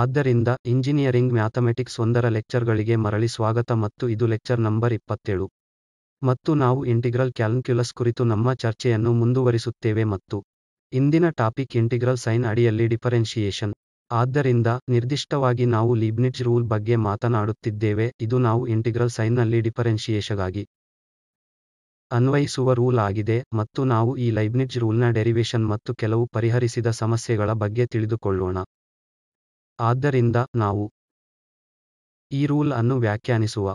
ಆದ್ದರಿಂದ engineering mathematics ಒಂದರ ಲೆಕ್ಚರ್ಗಳಿಗೆ ಮರಳಿ ಸ್ವಾಗತ ಮತ್ತು ಇದು ಲೆಕ್ಚರ್ ನಂಬರ್ ಇಪ್ಪತ್ತೇಳು ಮತ್ತು ನಾವು ಇಂಟಿಗ್ರಲ್ ಕ್ಯಾಲ್ಕ್ಯುಲಸ್ ಕುರಿತು ನಮ್ಮ ಚರ್ಚೆಯನ್ನು ಮುಂದುವರಿಸುತ್ತೇವೆ ಮತ್ತು ಇಂದಿನ ಟಾಪಿಕ್ ಇಂಟಿಗ್ರಲ್ ಸೈನ್ ಅಡಿಯಲ್ಲಿ ಡಿಫರೆನ್ಷಿಯೇಷನ್ ಆದ್ದರಿಂದ ನಿರ್ದಿಷ್ಟವಾಗಿ ನಾವು ಲೀಬ್ನಿಟ್ಜ್ ರೂಲ್ ಬಗ್ಗೆ ಮಾತನಾಡುತ್ತಿದ್ದೇವೆ ಇದು ನಾವು ಇಂಟಿಗ್ರಲ್ ಸೈನ್ನಲ್ಲಿ ಡಿಫರೆನ್ಷಿಯೇಷಗಾಗಿ ಅನ್ವಯಿಸುವ ರೂಲ್ ಆಗಿದೆ ಮತ್ತು ನಾವು ಈ ಲೈಬ್ನಿಟ್ಜ್ ರೂಲ್ನ ಡೆರಿವೇಶನ್ ಮತ್ತು ಕೆಲವು ಪರಿಹರಿಸಿದ ಸಮಸ್ಯೆಗಳ ಬಗ್ಗೆ ತಿಳಿದುಕೊಳ್ಳೋಣ ಆದ್ದರಿಂದ ನಾವು ಈ ರೂಲ್ ಅನ್ನು ವ್ಯಾಖ್ಯಾನಿಸುವ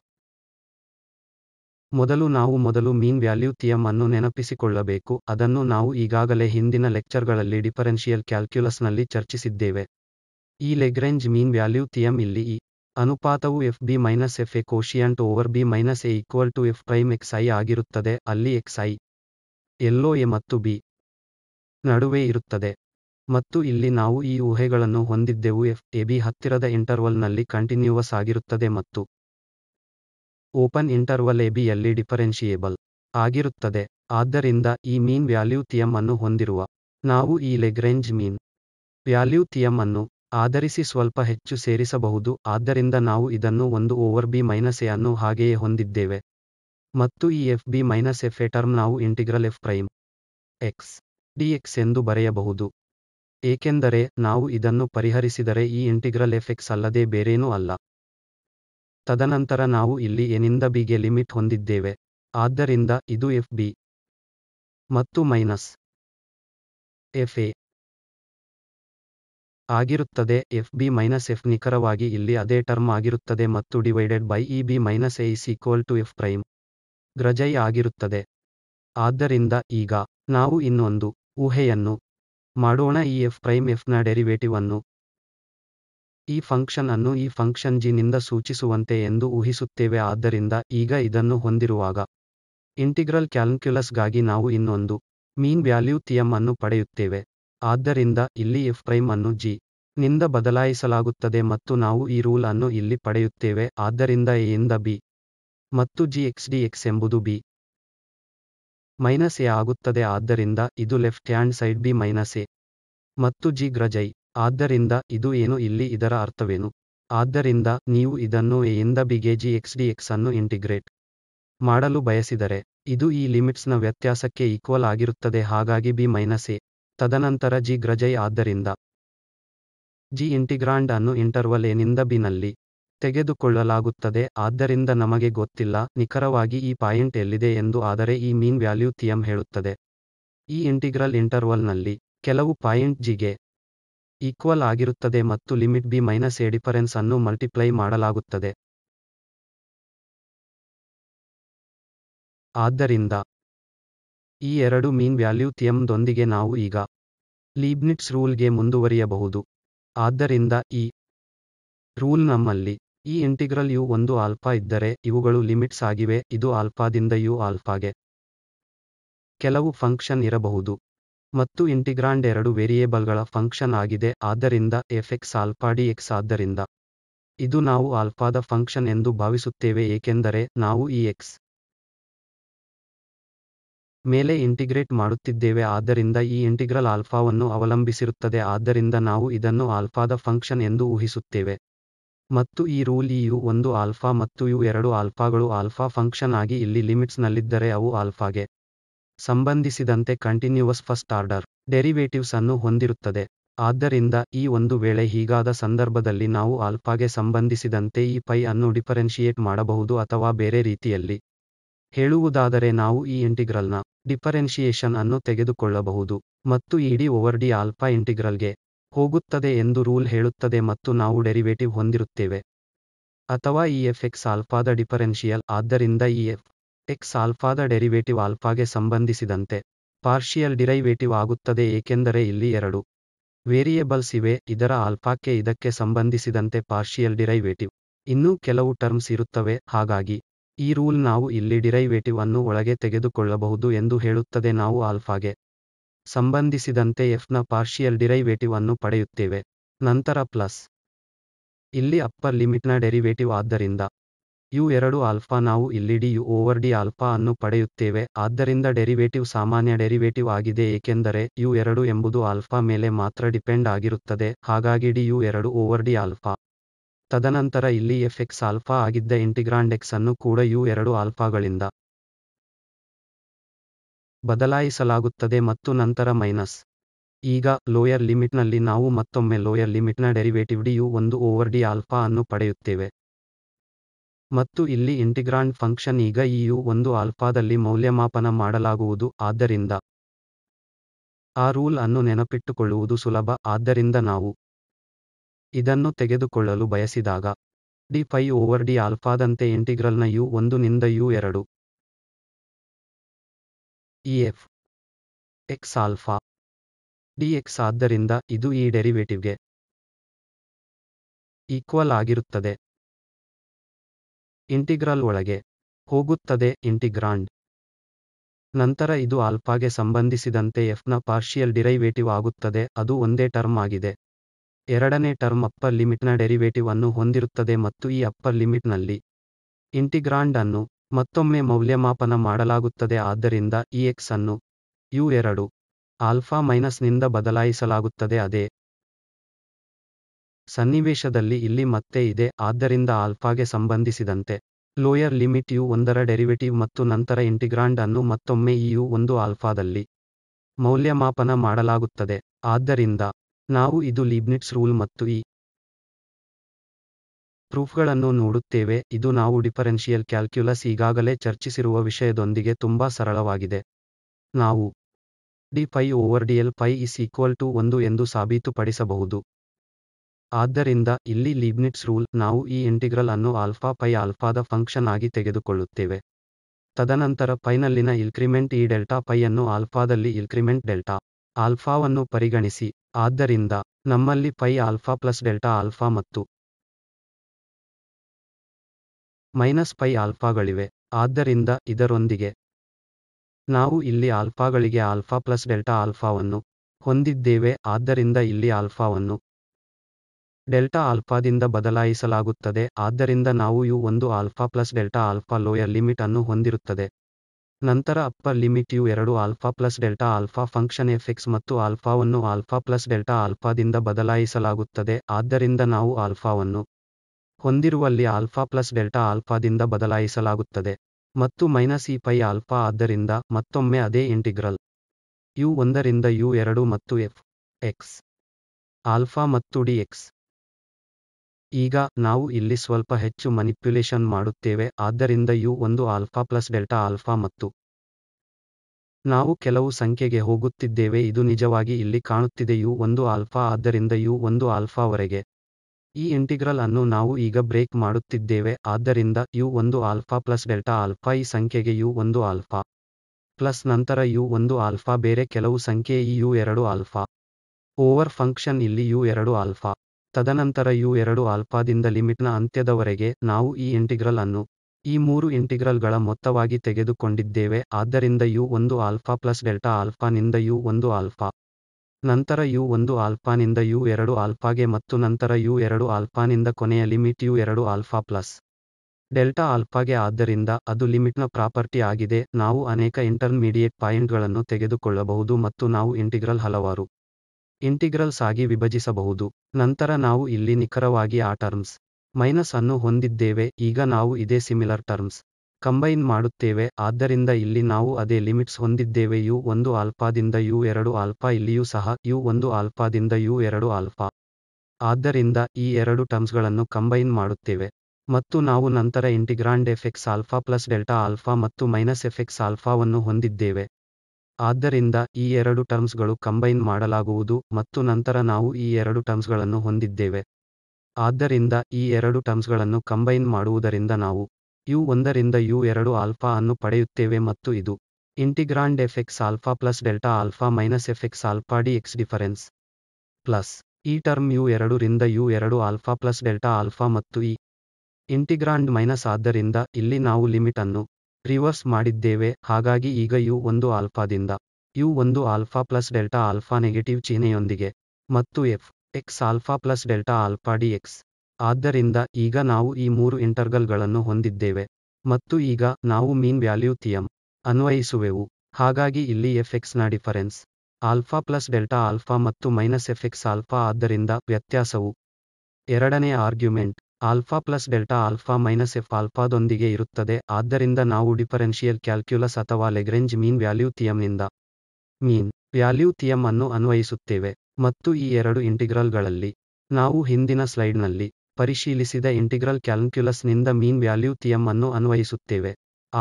ಮೊದಲು ನಾವು ಮೊದಲು ಮೀನ್ ವ್ಯಾಲ್ಯೂ ಥಿಯಮ್ ಅನ್ನು ನೆನಪಿಸಿಕೊಳ್ಳಬೇಕು ಅದನ್ನು ನಾವು ಈಗಾಗಲೇ ಹಿಂದಿನ ಲೆಕ್ಚರ್ಗಳಲ್ಲಿ ಡಿಫರೆನ್ಷಿಯಲ್ ಕ್ಯಾಲ್ಕ್ಯುಲಸ್ನಲ್ಲಿ ಚರ್ಚಿಸಿದ್ದೇವೆ ಈ ಲೆಗ್ರೆಂಜ್ ಮೀನ್ ವ್ಯಾಲ್ಯೂ ಥಿಯಮ್ ಇಲ್ಲಿ ಈ ಅನುಪಾತವು F B minus F A quotient over B minus A equal to F prime X I ಆಗಿರುತ್ತದೆ ಅಲ್ಲಿ ಎಕ್ಸ್ ಐ ಎಲ್ಲೋ ಎ ಮತ್ತು ಬಿ ನಡುವೆ ಇರುತ್ತದೆ ಮತ್ತು ಇಲ್ಲಿ ನಾವು ಈ ಊಹೆಗಳನ್ನು ಹೊಂದಿದ್ದೆವು ಎಫ್ ಎಬಿ ಹತ್ತಿರದ ಇಂಟರ್ವಲ್ನಲ್ಲಿ ಕಂಟಿನ್ಯೂವಸ್ ಆಗಿರುತ್ತದೆ ಮತ್ತು ಓಪನ್ ಇಂಟರ್ವಲ್ ಎಬಿಯಲ್ಲಿ ಡಿಫರೆನ್ಷಿಯೇಬಲ್ ಆಗಿರುತ್ತದೆ ಆದ್ದರಿಂದ ಈ ಮೀನ್ ವ್ಯಾಲ್ಯೂ ಥಿಯಮ್ ಅನ್ನು ಹೊಂದಿರುವ ನಾವು ಈ ಲೆಗ್ರೆಂಜ್ ಮೀನ್ ವ್ಯಾಲ್ಯೂ ಥಿಯಮ್ ಅನ್ನು ಆಧರಿಸಿ ಸ್ವಲ್ಪ ಹೆಚ್ಚು ಸೇರಿಸಬಹುದು ಆದ್ದರಿಂದ ನಾವು ಇದನ್ನು ಒಂದು ಓವರ್ ಬಿ ಮೈನಸ್ ಎ ಅನ್ನು ಹಾಗೆಯೇ ಹೊಂದಿದ್ದೇವೆ ಮತ್ತು ಈ F B minus F A term ನಾವು integral F prime X D X ಎಂದು ಬರೆಯಬಹುದು ಏಕೆಂದರೆ ನಾವು ಇದನ್ನು ಪರಿಹರಿಸಿದರೆ ಈ ಇಂಟಿಗ್ರಲ್ ಎಫೆಕ್ಸ್ ಅಲ್ಲದೆ ಬೇರೇನೂ ಅಲ್ಲ ತದನಂತರ ನಾವು ಇಲ್ಲಿ ಎನಿಂದ ಬಿಗೆ ಲಿಮಿಟ್ ಹೊಂದಿದ್ದೇವೆ ಆದ್ದರಿಂದ ಇದು ಎಫ್ ಬಿ ಮತ್ತು ಮೈನಸ್ ಎಫ್ ಎ ಆಗಿರುತ್ತದೆ ಎಫ್ ಬಿ ಮೈನಸ್ ಎಫ್ ನಿಖರವಾಗಿ ಇಲ್ಲಿ ಅದೇ ಟರ್ಮ್ ಆಗಿರುತ್ತದೆ ಮತ್ತು divided by E e B minus A is equal to F prime ಗ್ರಜೈ ಆಗಿರುತ್ತದೆ ಆದ್ದರಿಂದ ಈಗ ನಾವು ಇನ್ನೊಂದು ಊಹೆಯನ್ನು ಮಾಡೋಣ ಈ ಎಫ್ ಪ್ರೈಮ್ ಎಫ್ ನ ಡೆರಿವೇಟಿವ್ ಅನ್ನು ಈ ಫಂಕ್ಷನ್ ಅನ್ನು ಈ ಫಂಕ್ಷನ್ ಜಿ ನಿಂದ ಸೂಚಿಸುವಂತೆ ಎಂದು ಊಹಿಸುತ್ತೇವೆ ಆದ್ದರಿಂದ ಈಗ ಇದನ್ನು ಹೊಂದಿರುವಾಗ ಇಂಟಿಗ್ರಲ್ ಕ್ಯಾಲ್ಕ್ಯುಲಸ್ಗಾಗಿ ನಾವು ಇನ್ನೊಂದು ಮೀನ್ ವ್ಯಾಲ್ಯೂ ಥಿಯಮ್ ಅನ್ನು ಪಡೆಯುತ್ತೇವೆ ಆದ್ದರಿಂದ ಇಲ್ಲಿ ಎಫ್ ಪ್ರೈಮ್ ಅನ್ನು ಜಿ ನಿಂದ ಬದಲಾಯಿಸಲಾಗುತ್ತದೆ ಮತ್ತು ನಾವು ಈ ರೂಲ್ ಅನ್ನು ಇಲ್ಲಿ ಪಡೆಯುತ್ತೇವೆ ಆದ್ದರಿಂದ ಎ ಬಿ ಮತ್ತು ಜಿ ಎಕ್ಸ್ ಡಿ ಎಕ್ಸ್ ಎಂಬುದು ಬಿ ಮೈನಸ್ ಎ ಆಗುತ್ತದೆ ಆದ್ದರಿಂದ ಇದು left hand side B minus A ಮತ್ತು ಜಿ ಗ್ರಜೈ ಆದ್ದರಿಂದ ಇದು ಏನು ಇಲ್ಲಿ ಇದರ ಅರ್ಥವೇನು ಆದ್ದರಿಂದ ನೀವು ಇದನ್ನು ಎ ಇಂದ ಬಿಗೆ ಜಿ ಎಕ್ಸ್ ಡಿ ಎಕ್ಸ್ ಅನ್ನು ಇಂಟಿಗ್ರೇಟ್ ಮಾಡಲು ಬಯಸಿದರೆ ಇದು ಈ ಲಿಮಿಟ್ಸ್ನ ವ್ಯತ್ಯಾಸಕ್ಕೆ ಈಕ್ವಲ್ ಆಗಿರುತ್ತದೆ ಹಾಗಾಗಿ ಬಿ ಮೈನಸ್ ಎ ತದನಂತರ ಜಿ ಗ್ರಜೈ ಆದ್ದರಿಂದ ಜಿ ಇಂಟಿಗ್ರಾಂಡ್ ಅನ್ನು ಇಂಟರ್ವಲ್ ಎನಿಂದ ಬಿನಲ್ಲಿ ತೆಗೆದುಕೊಳ್ಳಲಾಗುತ್ತದೆ ಆದ್ದರಿಂದ ನಮಗೆ ಗೊತ್ತಿಲ್ಲ ನಿಖರವಾಗಿ ಈ ಪಾಯಿಂಟ್ ಎಲ್ಲಿದೆ ಎಂದು ಆದರೆ ಈ ಮೀನ್ ವ್ಯಾಲ್ಯೂ ಥಿಯಂ ಹೇಳುತ್ತದೆ ಈ ಇಂಟಿಗ್ರಲ್ ಇಂಟರ್ವಲ್ನಲ್ಲಿ ಕೆಲವು ಪಾಯಿಂಟ್ ಜಿಗೆ ಈಕ್ವಲ್ ಆಗಿರುತ್ತದೆ ಮತ್ತು limit B minus A difference ಅನ್ನು ಮಲ್ಟಿಪ್ಲೈ ಮಾಡಲಾಗುತ್ತದೆ ಆದ್ದರಿಂದ ಈ ಎರಡು ಮೀನ್ ವ್ಯಾಲ್ಯೂ ದೊಂದಿಗೆ ನಾವು ಈಗ ಲೀಬ್ನಿಟ್ಸ್ ರೂಲ್ಗೆ ಮುಂದುವರಿಯಬಹುದು ಆದ್ದರಿಂದ ಈ ರೂಲ್ ನಮ್ಮಲ್ಲಿ ಈ ಇಂಟಿಗ್ರಲ್ ಯು ಒಂದು ಆಲ್ಫಾ ಇದ್ದರೆ ಇವುಗಳು ಲಿಮಿಟ್ಸ್ ಆಗಿವೆ ಇದು ಆಲ್ಫಾದಿಂದ ಯು ಆಲ್ಫಾಗೆ ಕೆಲವು ಫಂಕ್ಷನ್ ಇರಬಹುದು ಮತ್ತು ಇಂಟಿಗ್ರಾಂಡ್ ಎರಡು ವೇರಿಯೇಬಲ್ಗಳ ಫಂಕ್ಷನ್ ಆಗಿದೆ ಆದ್ದರಿಂದ F X alpha D X ಆದ್ದರಿಂದ ಇದು ನಾವು ಆಲ್ಫಾದ ಫಂಕ್ಷನ್ ಎಂದು ಭಾವಿಸುತ್ತೇವೆ ಏಕೆಂದರೆ ನಾವು ಈ ಎಕ್ಸ್ ಮೇಲೆ ಇಂಟಿಗ್ರೇಟ್ ಮಾಡುತ್ತಿದ್ದೇವೆ ಆದ್ದರಿಂದ ಈ ಇಂಟಿಗ್ರಲ್ ಆಲ್ಫಾವನ್ನು ಅವಲಂಬಿಸಿರುತ್ತದೆ ಆದ್ದರಿಂದ ನಾವು ಇದನ್ನು ಆಲ್ಫಾದ ಫಂಕ್ಷನ್ ಎಂದು ಊಹಿಸುತ್ತೇವೆ ಮತ್ತು ಈ ರೂಲ್ ಈ ಯು ಒಂದು ಆಲ್ಫಾ ಮತ್ತು ಯು ಎರಡು ಆಲ್ಫಾಗಳು ಆಲ್ಫಾ ಫಂಕ್ಷನ್ ಆಗಿ ಇಲ್ಲಿ ಲಿಮಿಟ್ಸ್ ನಲ್ಲಿದ್ದರೆ ಅವು ಆಲ್ಫಾಗೆ ಸಂಬಂಧಿಸಿದಂತೆ ಕಂಟಿನ್ಯೂವಸ್ ಫಸ್ಟ್ ಆರ್ಡರ್ ಡೆರಿವೇಟಿವ್ಸ್ ಅನ್ನು ಹೊಂದಿರುತ್ತದೆ ಆದ್ದರಿಂದ ಈ ಒಂದು ವೇಳೆ ಹೀಗಾದ ಸಂದರ್ಭದಲ್ಲಿ ನಾವು ಆಲ್ಫಾಗೆ ಸಂಬಂಧಿಸಿದಂತೆ ಈ ಪೈ ಅನ್ನು ಡಿಫರೆನ್ಷಿಯೇಟ್ ಮಾಡಬಹುದು ಅಥವಾ ಬೇರೆ ರೀತಿಯಲ್ಲಿ ಹೇಳುವುದಾದರೆ ನಾವು ಈ ಇಂಟಿಗ್ರಲ್ನ ಡಿಫರೆನ್ಷಿಯೇಷನ್ ಅನ್ನು ತೆಗೆದುಕೊಳ್ಳಬಹುದು ಮತ್ತು ಇಡೀ ಓವರ್ ಡಿ ಆಲ್ಫಾ ಇಂಟಿಗ್ರಲ್ಗೆ ಹೋಗುತ್ತದೆ ಎಂದು ರೂಲ್ ಹೇಳುತ್ತದೆ ಮತ್ತು ನಾವು ಡೆರಿವೇಟಿವ್ ಹೊಂದಿರುತ್ತೇವೆ ಅಥವಾ ಈ ಎಫ್ ಎಕ್ಸ್ ಆಲ್ಫಾದ ಡಿಫರೆನ್ಷಿಯಲ್ ಆದ್ದರಿಂದ ಈ ಎಫ್ ಎಕ್ಸ್ ಆಲ್ಫಾದ ಡೆರಿವೇಟಿವ್ ಆಲ್ಫಾಗೆ ಸಂಬಂಧಿಸಿದಂತೆ ಪಾರ್ಷಿಯಲ್ ಡಿರೈವೇಟಿವ್ ಆಗುತ್ತದೆ ಏಕೆಂದರೆ ಇಲ್ಲಿ ಎರಡು ವೇರಿಯೇಬಲ್ಸ್ ಇವೆ ಇದರ ಆಲ್ಫಾಕ್ಕೆ ಇದಕ್ಕೆ ಸಂಬಂಧಿಸಿದಂತೆ ಪಾರ್ಷಿಯಲ್ ಡಿರೈವೇಟಿವ್ ಇನ್ನೂ ಕೆಲವು ಟರ್ಮ್ಸ್ ಇರುತ್ತವೆ ಹಾಗಾಗಿ ಈ ರೂಲ್ ನಾವು ಇಲ್ಲಿ ಡಿರೈವೇಟಿವ್ ಅನ್ನು ಒಳಗೆ ತೆಗೆದುಕೊಳ್ಳಬಹುದು ಎಂದು ಹೇಳುತ್ತದೆ ನಾವು ಆಲ್ಫಾಗೆ ಸಂಬಂಧಿಸಿದಂತೆ ಎಫ್ನ ಪಾರ್ಷಿಯಲ್ ಡಿರೈವೇಟಿವ್ ಅನ್ನು ಪಡೆಯುತ್ತೇವೆ ನಂತರ ಪ್ಲಸ್ ಇಲ್ಲಿ ಅಪ್ಪರ್ ಲಿಮಿಟ್ನ ಡೆರಿವೇಟಿವ್ ಆದ್ದರಿಂದ ಯು ಎರಡು ಆಲ್ಫಾ ನಾವು ಇಲ್ಲಿ D U over D alpha ಅನ್ನು ಪಡೆಯುತ್ತೇವೆ ಆದ್ದರಿಂದ ಡೆರಿವೇಟಿವ್ ಸಾಮಾನ್ಯ ಡೆರಿವೇಟಿವ್ ಆಗಿದೆ ಏಕೆಂದರೆ ಯು ಎರಡು ಎಂಬುದು ಆಲ್ಫಾ ಮೇಲೆ ಮಾತ್ರ ಡಿಪೆಂಡ್ ಆಗಿರುತ್ತದೆ ಹಾಗಾಗಿ ಡಿ ಯು ಎರಡು ಓವರ್ ಡಿ ಆಲ್ಫಾ ತದನಂತರ ಇಲ್ಲಿ ಎಫ್ ಎಕ್ಸ್ ಆಲ್ಫಾ ಆಗಿದ್ದ ಇಂಟಿಗ್ರಾಂಡ್ ಎಕ್ಸ್ ಅನ್ನು ಕೂಡ ಯು ಎರಡು ಆಲ್ಫಾಗಳಿಂದ ಬದಲಾಯಿಸಲಾಗುತ್ತದೆ ಮತ್ತು ನಂತರ ಮೈನಸ್ ಈಗ ಲೋಯರ್ ಲಿಮಿಟ್ನಲ್ಲಿ ನಾವು ಮತ್ತೊಮ್ಮೆ ಲೋಯರ್ ಲಿಮಿಟ್ನ ಡೆರಿವೇಟಿವ್ ಡಿಯು ಒಂದು ಓವರ್ ಡಿ ಆಲ್ಫಾ ಅನ್ನು ಪಡೆಯುತ್ತೇವೆ ಮತ್ತು ಇಲ್ಲಿ ಇಂಟಿಗ್ರಾಂಡ್ ಫಂಕ್ಷನ್ ಈಗ ಈ ಯು ಒಂದು ಆಲ್ಫಾದಲ್ಲಿ ಮೌಲ್ಯಮಾಪನ ಮಾಡಲಾಗುವುದು ಆದ್ದರಿಂದ ಆ ರೂಲ್ ಅನ್ನು ನೆನಪಿಟ್ಟುಕೊಳ್ಳುವುದು ಸುಲಭ ಆದ್ದರಿಂದ ನಾವು ಇದನ್ನು ತೆಗೆದುಕೊಳ್ಳಲು ಬಯಸಿದಾಗ ಡಿ ಫೈ ಓವರ್ ಡಿ ಆಲ್ಫಾದಂತೆ ಇಂಟಿಗ್ರಲ್ನ ಯು ಒಂದು ನಿಂದ ಯು ಎರಡು ಎಫ್ ಎಕ್ಸ್ ಆಲ್ಫಾ ಡಿಎಕ್ಸ್ ಆದ್ದರಿಂದ ಇದು ಈ ಡೆರಿವೇಟಿವ್ಗೆ ಈಕ್ವಲ್ ಆಗಿರುತ್ತದೆ ಇಂಟಿಗ್ರಲ್ ಒಳಗೆ ಹೋಗುತ್ತದೆ ಇಂಟಿಗ್ರಾಂಡ್ ನಂತರ ಇದು ಆಲ್ಫಾಗೆ ಸಂಬಂಧಿಸಿದಂತೆ ಎಫ್ನ ಪಾರ್ಷಿಯಲ್ ಡಿರೈವೇಟಿವ್ ಆಗುತ್ತದೆ ಅದು ಒಂದೇ ಟರ್ಮ್ ಆಗಿದೆ ಎರಡನೇ ಟರ್ಮ್ ಅಪ್ಪರ್ ಲಿಮಿಟ್ನ ಡೆರಿವೇಟಿವ್ ಅನ್ನು ಹೊಂದಿರುತ್ತದೆ ಮತ್ತು ಈ ಅಪ್ಪರ್ ಲಿಮಿಟ್ನಲ್ಲಿ ಇಂಟಿಗ್ರಾಂಡ್ ಅನ್ನು ಮತ್ತೊಮ್ಮೆ ಮೌಲ್ಯಮಾಪನ ಮಾಡಲಾಗುತ್ತದೆ ಆದ್ದರಿಂದ ಈ ಎಕ್ಸ್ ಅನ್ನು ಯು ಎರಡು ಆಲ್ಫಾ ಮೈನಸ್ ನಿಂದ ಬದಲಾಯಿಸಲಾಗುತ್ತದೆ ಅದೇ ಸನ್ನಿವೇಶದಲ್ಲಿ ಇಲ್ಲಿ ಮತ್ತೆ ಇದೆ ಆದ್ದರಿಂದ ಆಲ್ಫಾಗೆ ಸಂಬಂಧಿಸಿದಂತೆ ಲೋಯರ್ ಲಿಮಿಟ್ ಯು ಒಂದರ ಡೆರಿವೆಟಿವ್ ಮತ್ತು ನಂತರ ಇಂಟಿಗ್ರಾಂಡ್ ಅನ್ನು ಮತ್ತೊಮ್ಮೆ ಈ ಯು ಒಂದು ಆಲ್ಫಾದಲ್ಲಿ ಮೌಲ್ಯಮಾಪನ ಮಾಡಲಾಗುತ್ತದೆ ಆದ್ದರಿಂದ ನಾವು ಇದು ಲಿಬ್ನಿಟ್ಸ್ ರೂಲ್ ಮತ್ತು ಈ ಪ್ರೂಫ್ಗಳನ್ನು ನೋಡುತ್ತೇವೆ ಇದು ನಾವು ಡಿಫರೆನ್ಷಿಯಲ್ ಕ್ಯಾಲ್ಕ್ಯುಲಸ್ ಈಗಾಗಲೇ ಚರ್ಚಿಸಿರುವ ವಿಷಯದೊಂದಿಗೆ ತುಂಬಾ ಸರಳವಾಗಿದೆ ನಾವು D phi over D L phi is equal to ಒಂದು ಎಂದು ಸಾಬೀತುಪಡಿಸಬಹುದು ಆದ್ದರಿಂದ ಇಲ್ಲಿ ಲೀಬ್ನಿಟ್ಸ್ ರೂಲ್ ನಾವು ಈ ಇಂಟಿಗ್ರಲ್ ಅನ್ನು ಆಲ್ಫಾ ಪೈ ಆಲ್ಫಾದ ಫಂಕ್ಷನ್ ಆಗಿ ತೆಗೆದುಕೊಳ್ಳುತ್ತೇವೆ ತದನಂತರ ಪೈನಲ್ಲಿನ ಇಲ್ಕ್ರಿಮೆಂಟ್ ಈ ಡೆಲ್ಟಾ ಫೈ ಅನ್ನು ಆಲ್ಫಾದಲ್ಲಿ ಇಲ್ಕ್ರಿಮೆಂಟ್ ಡೆಲ್ಟಾ ಆಲ್ಫಾವನ್ನು ಪರಿಗಣಿಸಿ ಆದ್ದರಿಂದ ನಮ್ಮಲ್ಲಿ pi alpha plus delta alpha ಮತ್ತು ಮೈನಸ್ ಪೈ ಆಲ್ಫಾಗಳಿವೆ ಆದ್ದರಿಂದ ಇದರೊಂದಿಗೆ ನಾವು ಇಲ್ಲಿ ಆಲ್ಫಾಗಳಿಗೆ ಆಲ್ಫಾ ಪ್ಲಸ್ ಡೆಲ್ಟಾ ಆಲ್ಫಾವನ್ನು ಹೊಂದಿದ್ದೇವೆ ಆದ್ದರಿಂದ ಇಲ್ಲಿ ಆಲ್ಫಾವನ್ನು ಡೆಲ್ಟಾ ಆಲ್ಫಾದಿಂದ ಬದಲಾಯಿಸಲಾಗುತ್ತದೆ ಆದ್ದರಿಂದ ನಾವು ಯು ಒಂದು alpha plus delta alpha lower limit ಅನ್ನು ಹೊಂದಿರುತ್ತದೆ ನಂತರ ಅಪ್ಪರ್ ಲಿಮಿಟ್ ಯು ಎರಡು alpha plus delta alpha function F X ಮತ್ತು ಆಲ್ಫಾವನ್ನು ಆಲ್ಫಾ ಪ್ಲಸ್ ಡೆಲ್ಟಾ ಆಲ್ಫಾದಿಂದ ಬದಲಾಯಿಸಲಾಗುತ್ತದೆ ಆದ್ದರಿಂದ ನಾವು ಆಲ್ಫಾವನ್ನು ಹೊಂದಿರುವಲ್ಲಿ ಆಲ್ಫಾ ಪ್ಲಸ್ ಡೆಲ್ಟಾ ಆಲ್ಫಾದಿಂದ ಬದಲಾಯಿಸಲಾಗುತ್ತದೆ ಮತ್ತು ಮೈನಸ್ ಇ ಪೈ ಆಲ್ಫಾ ಆದ್ದರಿಂದ ಮತ್ತೊಮ್ಮೆ ಅದೇ ಇಂಟಿಗ್ರಲ್ ಯು ಒಂದರಿಂದ ಯು ಎರಡು ಮತ್ತು ಎಫ್ ಎಕ್ಸ್ ಆಲ್ಫಾ ಮತ್ತು ಡಿ ಎಕ್ಸ್ ಈಗ ನಾವು ಇಲ್ಲಿ ಸ್ವಲ್ಪ ಹೆಚ್ಚು ಮನಿಪ್ಯುಲೇಷನ್ ಮಾಡುತ್ತೇವೆ ಆದ್ದರಿಂದ ಯು ಒಂದು ಆಲ್ಫಾ ಪ್ಲಸ್ ಡೆಲ್ಟಾ ಆಲ್ಫಾ ಮತ್ತು ನಾವು ಕೆಲವು ಸಂಖ್ಯೆಗೆ ಹೋಗುತ್ತಿದ್ದೇವೆ ಇದು ನಿಜವಾಗಿ ಇಲ್ಲಿ ಕಾಣುತ್ತಿದೆ ಯು ಒಂದು ಆಲ್ಫಾ ಆದ್ದರಿಂದ ಯು ಒಂದು ಆಲ್ಫಾವರೆಗೆ ಈ ಇಂಟಿಗ್ರಲ್ ಅನ್ನು ನಾವು ಈಗ ಬ್ರೇಕ್ ಮಾಡುತ್ತಿದ್ದೇವೆ ಆದ್ದರಿಂದ ಯು ಒಂದು ಆಲ್ಫಾ ಪ್ಲಸ್ ಡೆಲ್ಟಾ ಆಲ್ಫಾ ಈ ಸಂಖ್ಯೆಗೆ ಯು ಒಂದು ಆಲ್ಫಾ ಪ್ಲಸ್ ನಂತರ ಯು ಒಂದು ಆಲ್ಫಾ ಬೇರೆ ಕೆಲವು ಸಂಖ್ಯೆ ಈ ಯು ಎರಡು ಆಲ್ಫಾ ಓವರ್ ಫಂಕ್ಷನ್ ಇಲ್ಲಿ ಯು ಎರಡು ಆಲ್ಫಾ ತದನಂತರ ಯು ಎರಡು ಆಲ್ಫಾದಿಂದ ಲಿಮಿಟ್ನ ಅಂತ್ಯದವರೆಗೆ ನಾವು ಈ ಇಂಟಿಗ್ರಲ್ ಅನ್ನು ಈ ಮೂರು ಇಂಟಿಗ್ರಲ್ಗಳ ಮೊತ್ತವಾಗಿ ತೆಗೆದುಕೊಂಡಿದ್ದೇವೆ ಆದ್ದರಿಂದ ಯು ಒಂದು ಆಲ್ಫಾ ಪ್ಲಸ್ ಡೆಲ್ಟಾ ಆಲ್ಫಾನಿಂದ ಯು ಒಂದು ಆಲ್ಫಾ ನಂತರ ಯು ಒಂದು ಆಲ್ಫಾನಿಂದ ಯು ಎರಡು ಆಲ್ಫಾಗೆ ಮತ್ತು ನಂತರ ಯು ಎರಡು ಆಲ್ಫಾನಿಂದ ಕೊನೆಯ ಲಿಮಿಟ್ ಯು ಎರಡು ಆಲ್ಫಾ ಪ್ಲಸ್ ಡೆಲ್ಟಾ ಆಲ್ಫಾಗೆ ಆದ್ದರಿಂದ ಅದು ಲಿಮಿಟ್ನ ಪ್ರಾಪರ್ಟಿ ಆಗಿದೆ ನಾವು ಅನೇಕ ಇಂಟರ್ಮೀಡಿಯೇಟ್ ಪಾಯಿಂಟ್ಗಳನ್ನು ತೆಗೆದುಕೊಳ್ಳಬಹುದು ಮತ್ತು ನಾವು ಇಂಟಿಗ್ರಲ್ ಹಲವಾರು ಇಂಟಿಗ್ರಲ್ಸ್ ಆಗಿ ವಿಭಜಿಸಬಹುದು ನಂತರ ನಾವು ಇಲ್ಲಿ ನಿಖರವಾಗಿ ಆ ಟರ್ಮ್ಸ್ ಮೈನಸ್ ಅನ್ನು ಹೊಂದಿದ್ದೇವೆ ಈಗ ನಾವು ಇದೇ ಸಿಮಿಲರ್ ಟರ್ಮ್ಸ್ ಕಂಬೈನ್ ಮಾಡುತ್ತೇವೆ ಆದ್ದರಿಂದ ಇಲ್ಲಿ ನಾವು ಅದೇ ಲಿಮಿಟ್ಸ್ ಹೊಂದಿದ್ದೇವೆ ಯು ಒಂದು ಆಲ್ಫಾದಿಂದ ಯು ಎರಡು ಆಲ್ಫಾ ಇಲ್ಲಿಯೂ ಸಹ ಯು ಒಂದು ಆಲ್ಫಾದಿಂದ ಯು ಎರಡು ಆಲ್ಫಾ ಆದ್ದರಿಂದ ಈ ಎರಡು ಟರ್ಮ್ಸ್ಗಳನ್ನು ಕಂಬೈನ್ ಮಾಡುತ್ತೇವೆ ಮತ್ತು ನಾವು ನಂತರ integrand F X alpha plus delta alpha ಮತ್ತು ಮೈನಸ್ ಎಫೆಕ್ಸ್ ಆಲ್ಫಾವನ್ನು ಹೊಂದಿದ್ದೇವೆ ಆದ್ದರಿಂದ ಈ ಎರಡು ಟರ್ಮ್ಸ್ಗಳು ಕಂಬೈನ್ ಮಾಡಲಾಗುವುದು ಮತ್ತು ನಂತರ ನಾವು ಈ ಎರಡು ಟರ್ಮ್ಸ್ಗಳನ್ನು ಹೊಂದಿದ್ದೇವೆ ಆದ್ದರಿಂದ ಈ ಎರಡು ಟರ್ಮ್ಸ್ಗಳನ್ನು ಕಂಬೈನ್ ಮಾಡುವುದರಿಂದ ನಾವು ಯು ಒಂದರಿಂದ ಯು ಎರಡು ಆಲ್ಫಾ ಅನ್ನು ಪಡೆಯುತ್ತೇವೆ ಮತ್ತು ಇದು integrand F X alpha plus delta alpha minus F X alpha D X difference plus ಈ ಟರ್ಮ್ ಯು ಎರಡು ರಿಂದ ಯು ಎರಡು ಆಲ್ಫಾ ಪ್ಲಸ್ ಡೆಲ್ಟಾ ಆಲ್ಫಾ ಮತ್ತು ಈ ಇಂಟಿಗ್ರಾಂಡ್ ಮೈನಸ್ ಆದ್ದರಿಂದ ಇಲ್ಲಿ ನಾವು ಲಿಮಿಟ್ ಅನ್ನು ರಿವರ್ಸ್ ಮಾಡಿದ್ದೇವೆ ಹಾಗಾಗಿ ಈಗ ಯು ಒಂದು ಆಲ್ಫಾದಿಂದ ಯು ಒಂದು alpha plus delta alpha negative ಚಿಹ್ನೆಯೊಂದಿಗೆ ಮತ್ತು F X alpha plus delta alpha D X ಆದ್ದರಿಂದ ಈಗ ನಾವು ಈ ಮೂರು ಇಂಟರ್ಗಲ್ಗಳನ್ನು ಗಳನ್ನು ಹೊಂದಿದ್ದೇವೆ ಮತ್ತು ಈಗ ನಾವು ಮೀನ್ ವ್ಯಾಲ್ಯೂ ಥಿಯಂ ಅನ್ವಯಿಸುವೆವು ಹಾಗಾಗಿ ಇಲ್ಲಿ ಎಫ್ ನ difference alpha plus delta alpha ಮತ್ತು ಮೈನಸ್ ಎಫ್ ಎಕ್ಸ್ ಆಲ್ಫಾ ಆದ್ದರಿಂದ ವ್ಯತ್ಯಾಸವು ಎರಡನೇ argument alpha plus delta alpha minus F ಆಲ್ಫಾದೊಂದಿಗೆ ಇರುತ್ತದೆ ಆದ್ದರಿಂದ ನಾವು ಡಿಫರೆನ್ಷಿಯಲ್ ಕ್ಯಾಲ್ಕ್ಯುಲಸ್ ಅಥವಾ ಲೆಗ್ರೆಂಜ್ ಮೀನ್ ವ್ಯಾಲ್ಯೂ ಥಿಯಂನಿಂದ ಮೀನ್ ವ್ಯಾಲ್ಯೂ ಥಿಯಂ ಅನ್ನು ಅನ್ವಯಿಸುತ್ತೇವೆ ಮತ್ತು ಈ ಎರಡು ಇಂಟಿಗ್ರಲ್ಗಳಲ್ಲಿ ನಾವು ಹಿಂದಿನ ಸ್ಲೈಡ್ನಲ್ಲಿ ಪರಿಶೀಲಿಸಿದ ಇಂಟಿಗ್ರಲ್ ಕ್ಯಾಲ್ಕ್ಯುಲಸ್ನಿಂದ ಮೀನ್ ವ್ಯಾಲ್ಯೂ ಥಿಯಂ ಅನ್ನು ಅನ್ವಯಿಸುತ್ತೇವೆ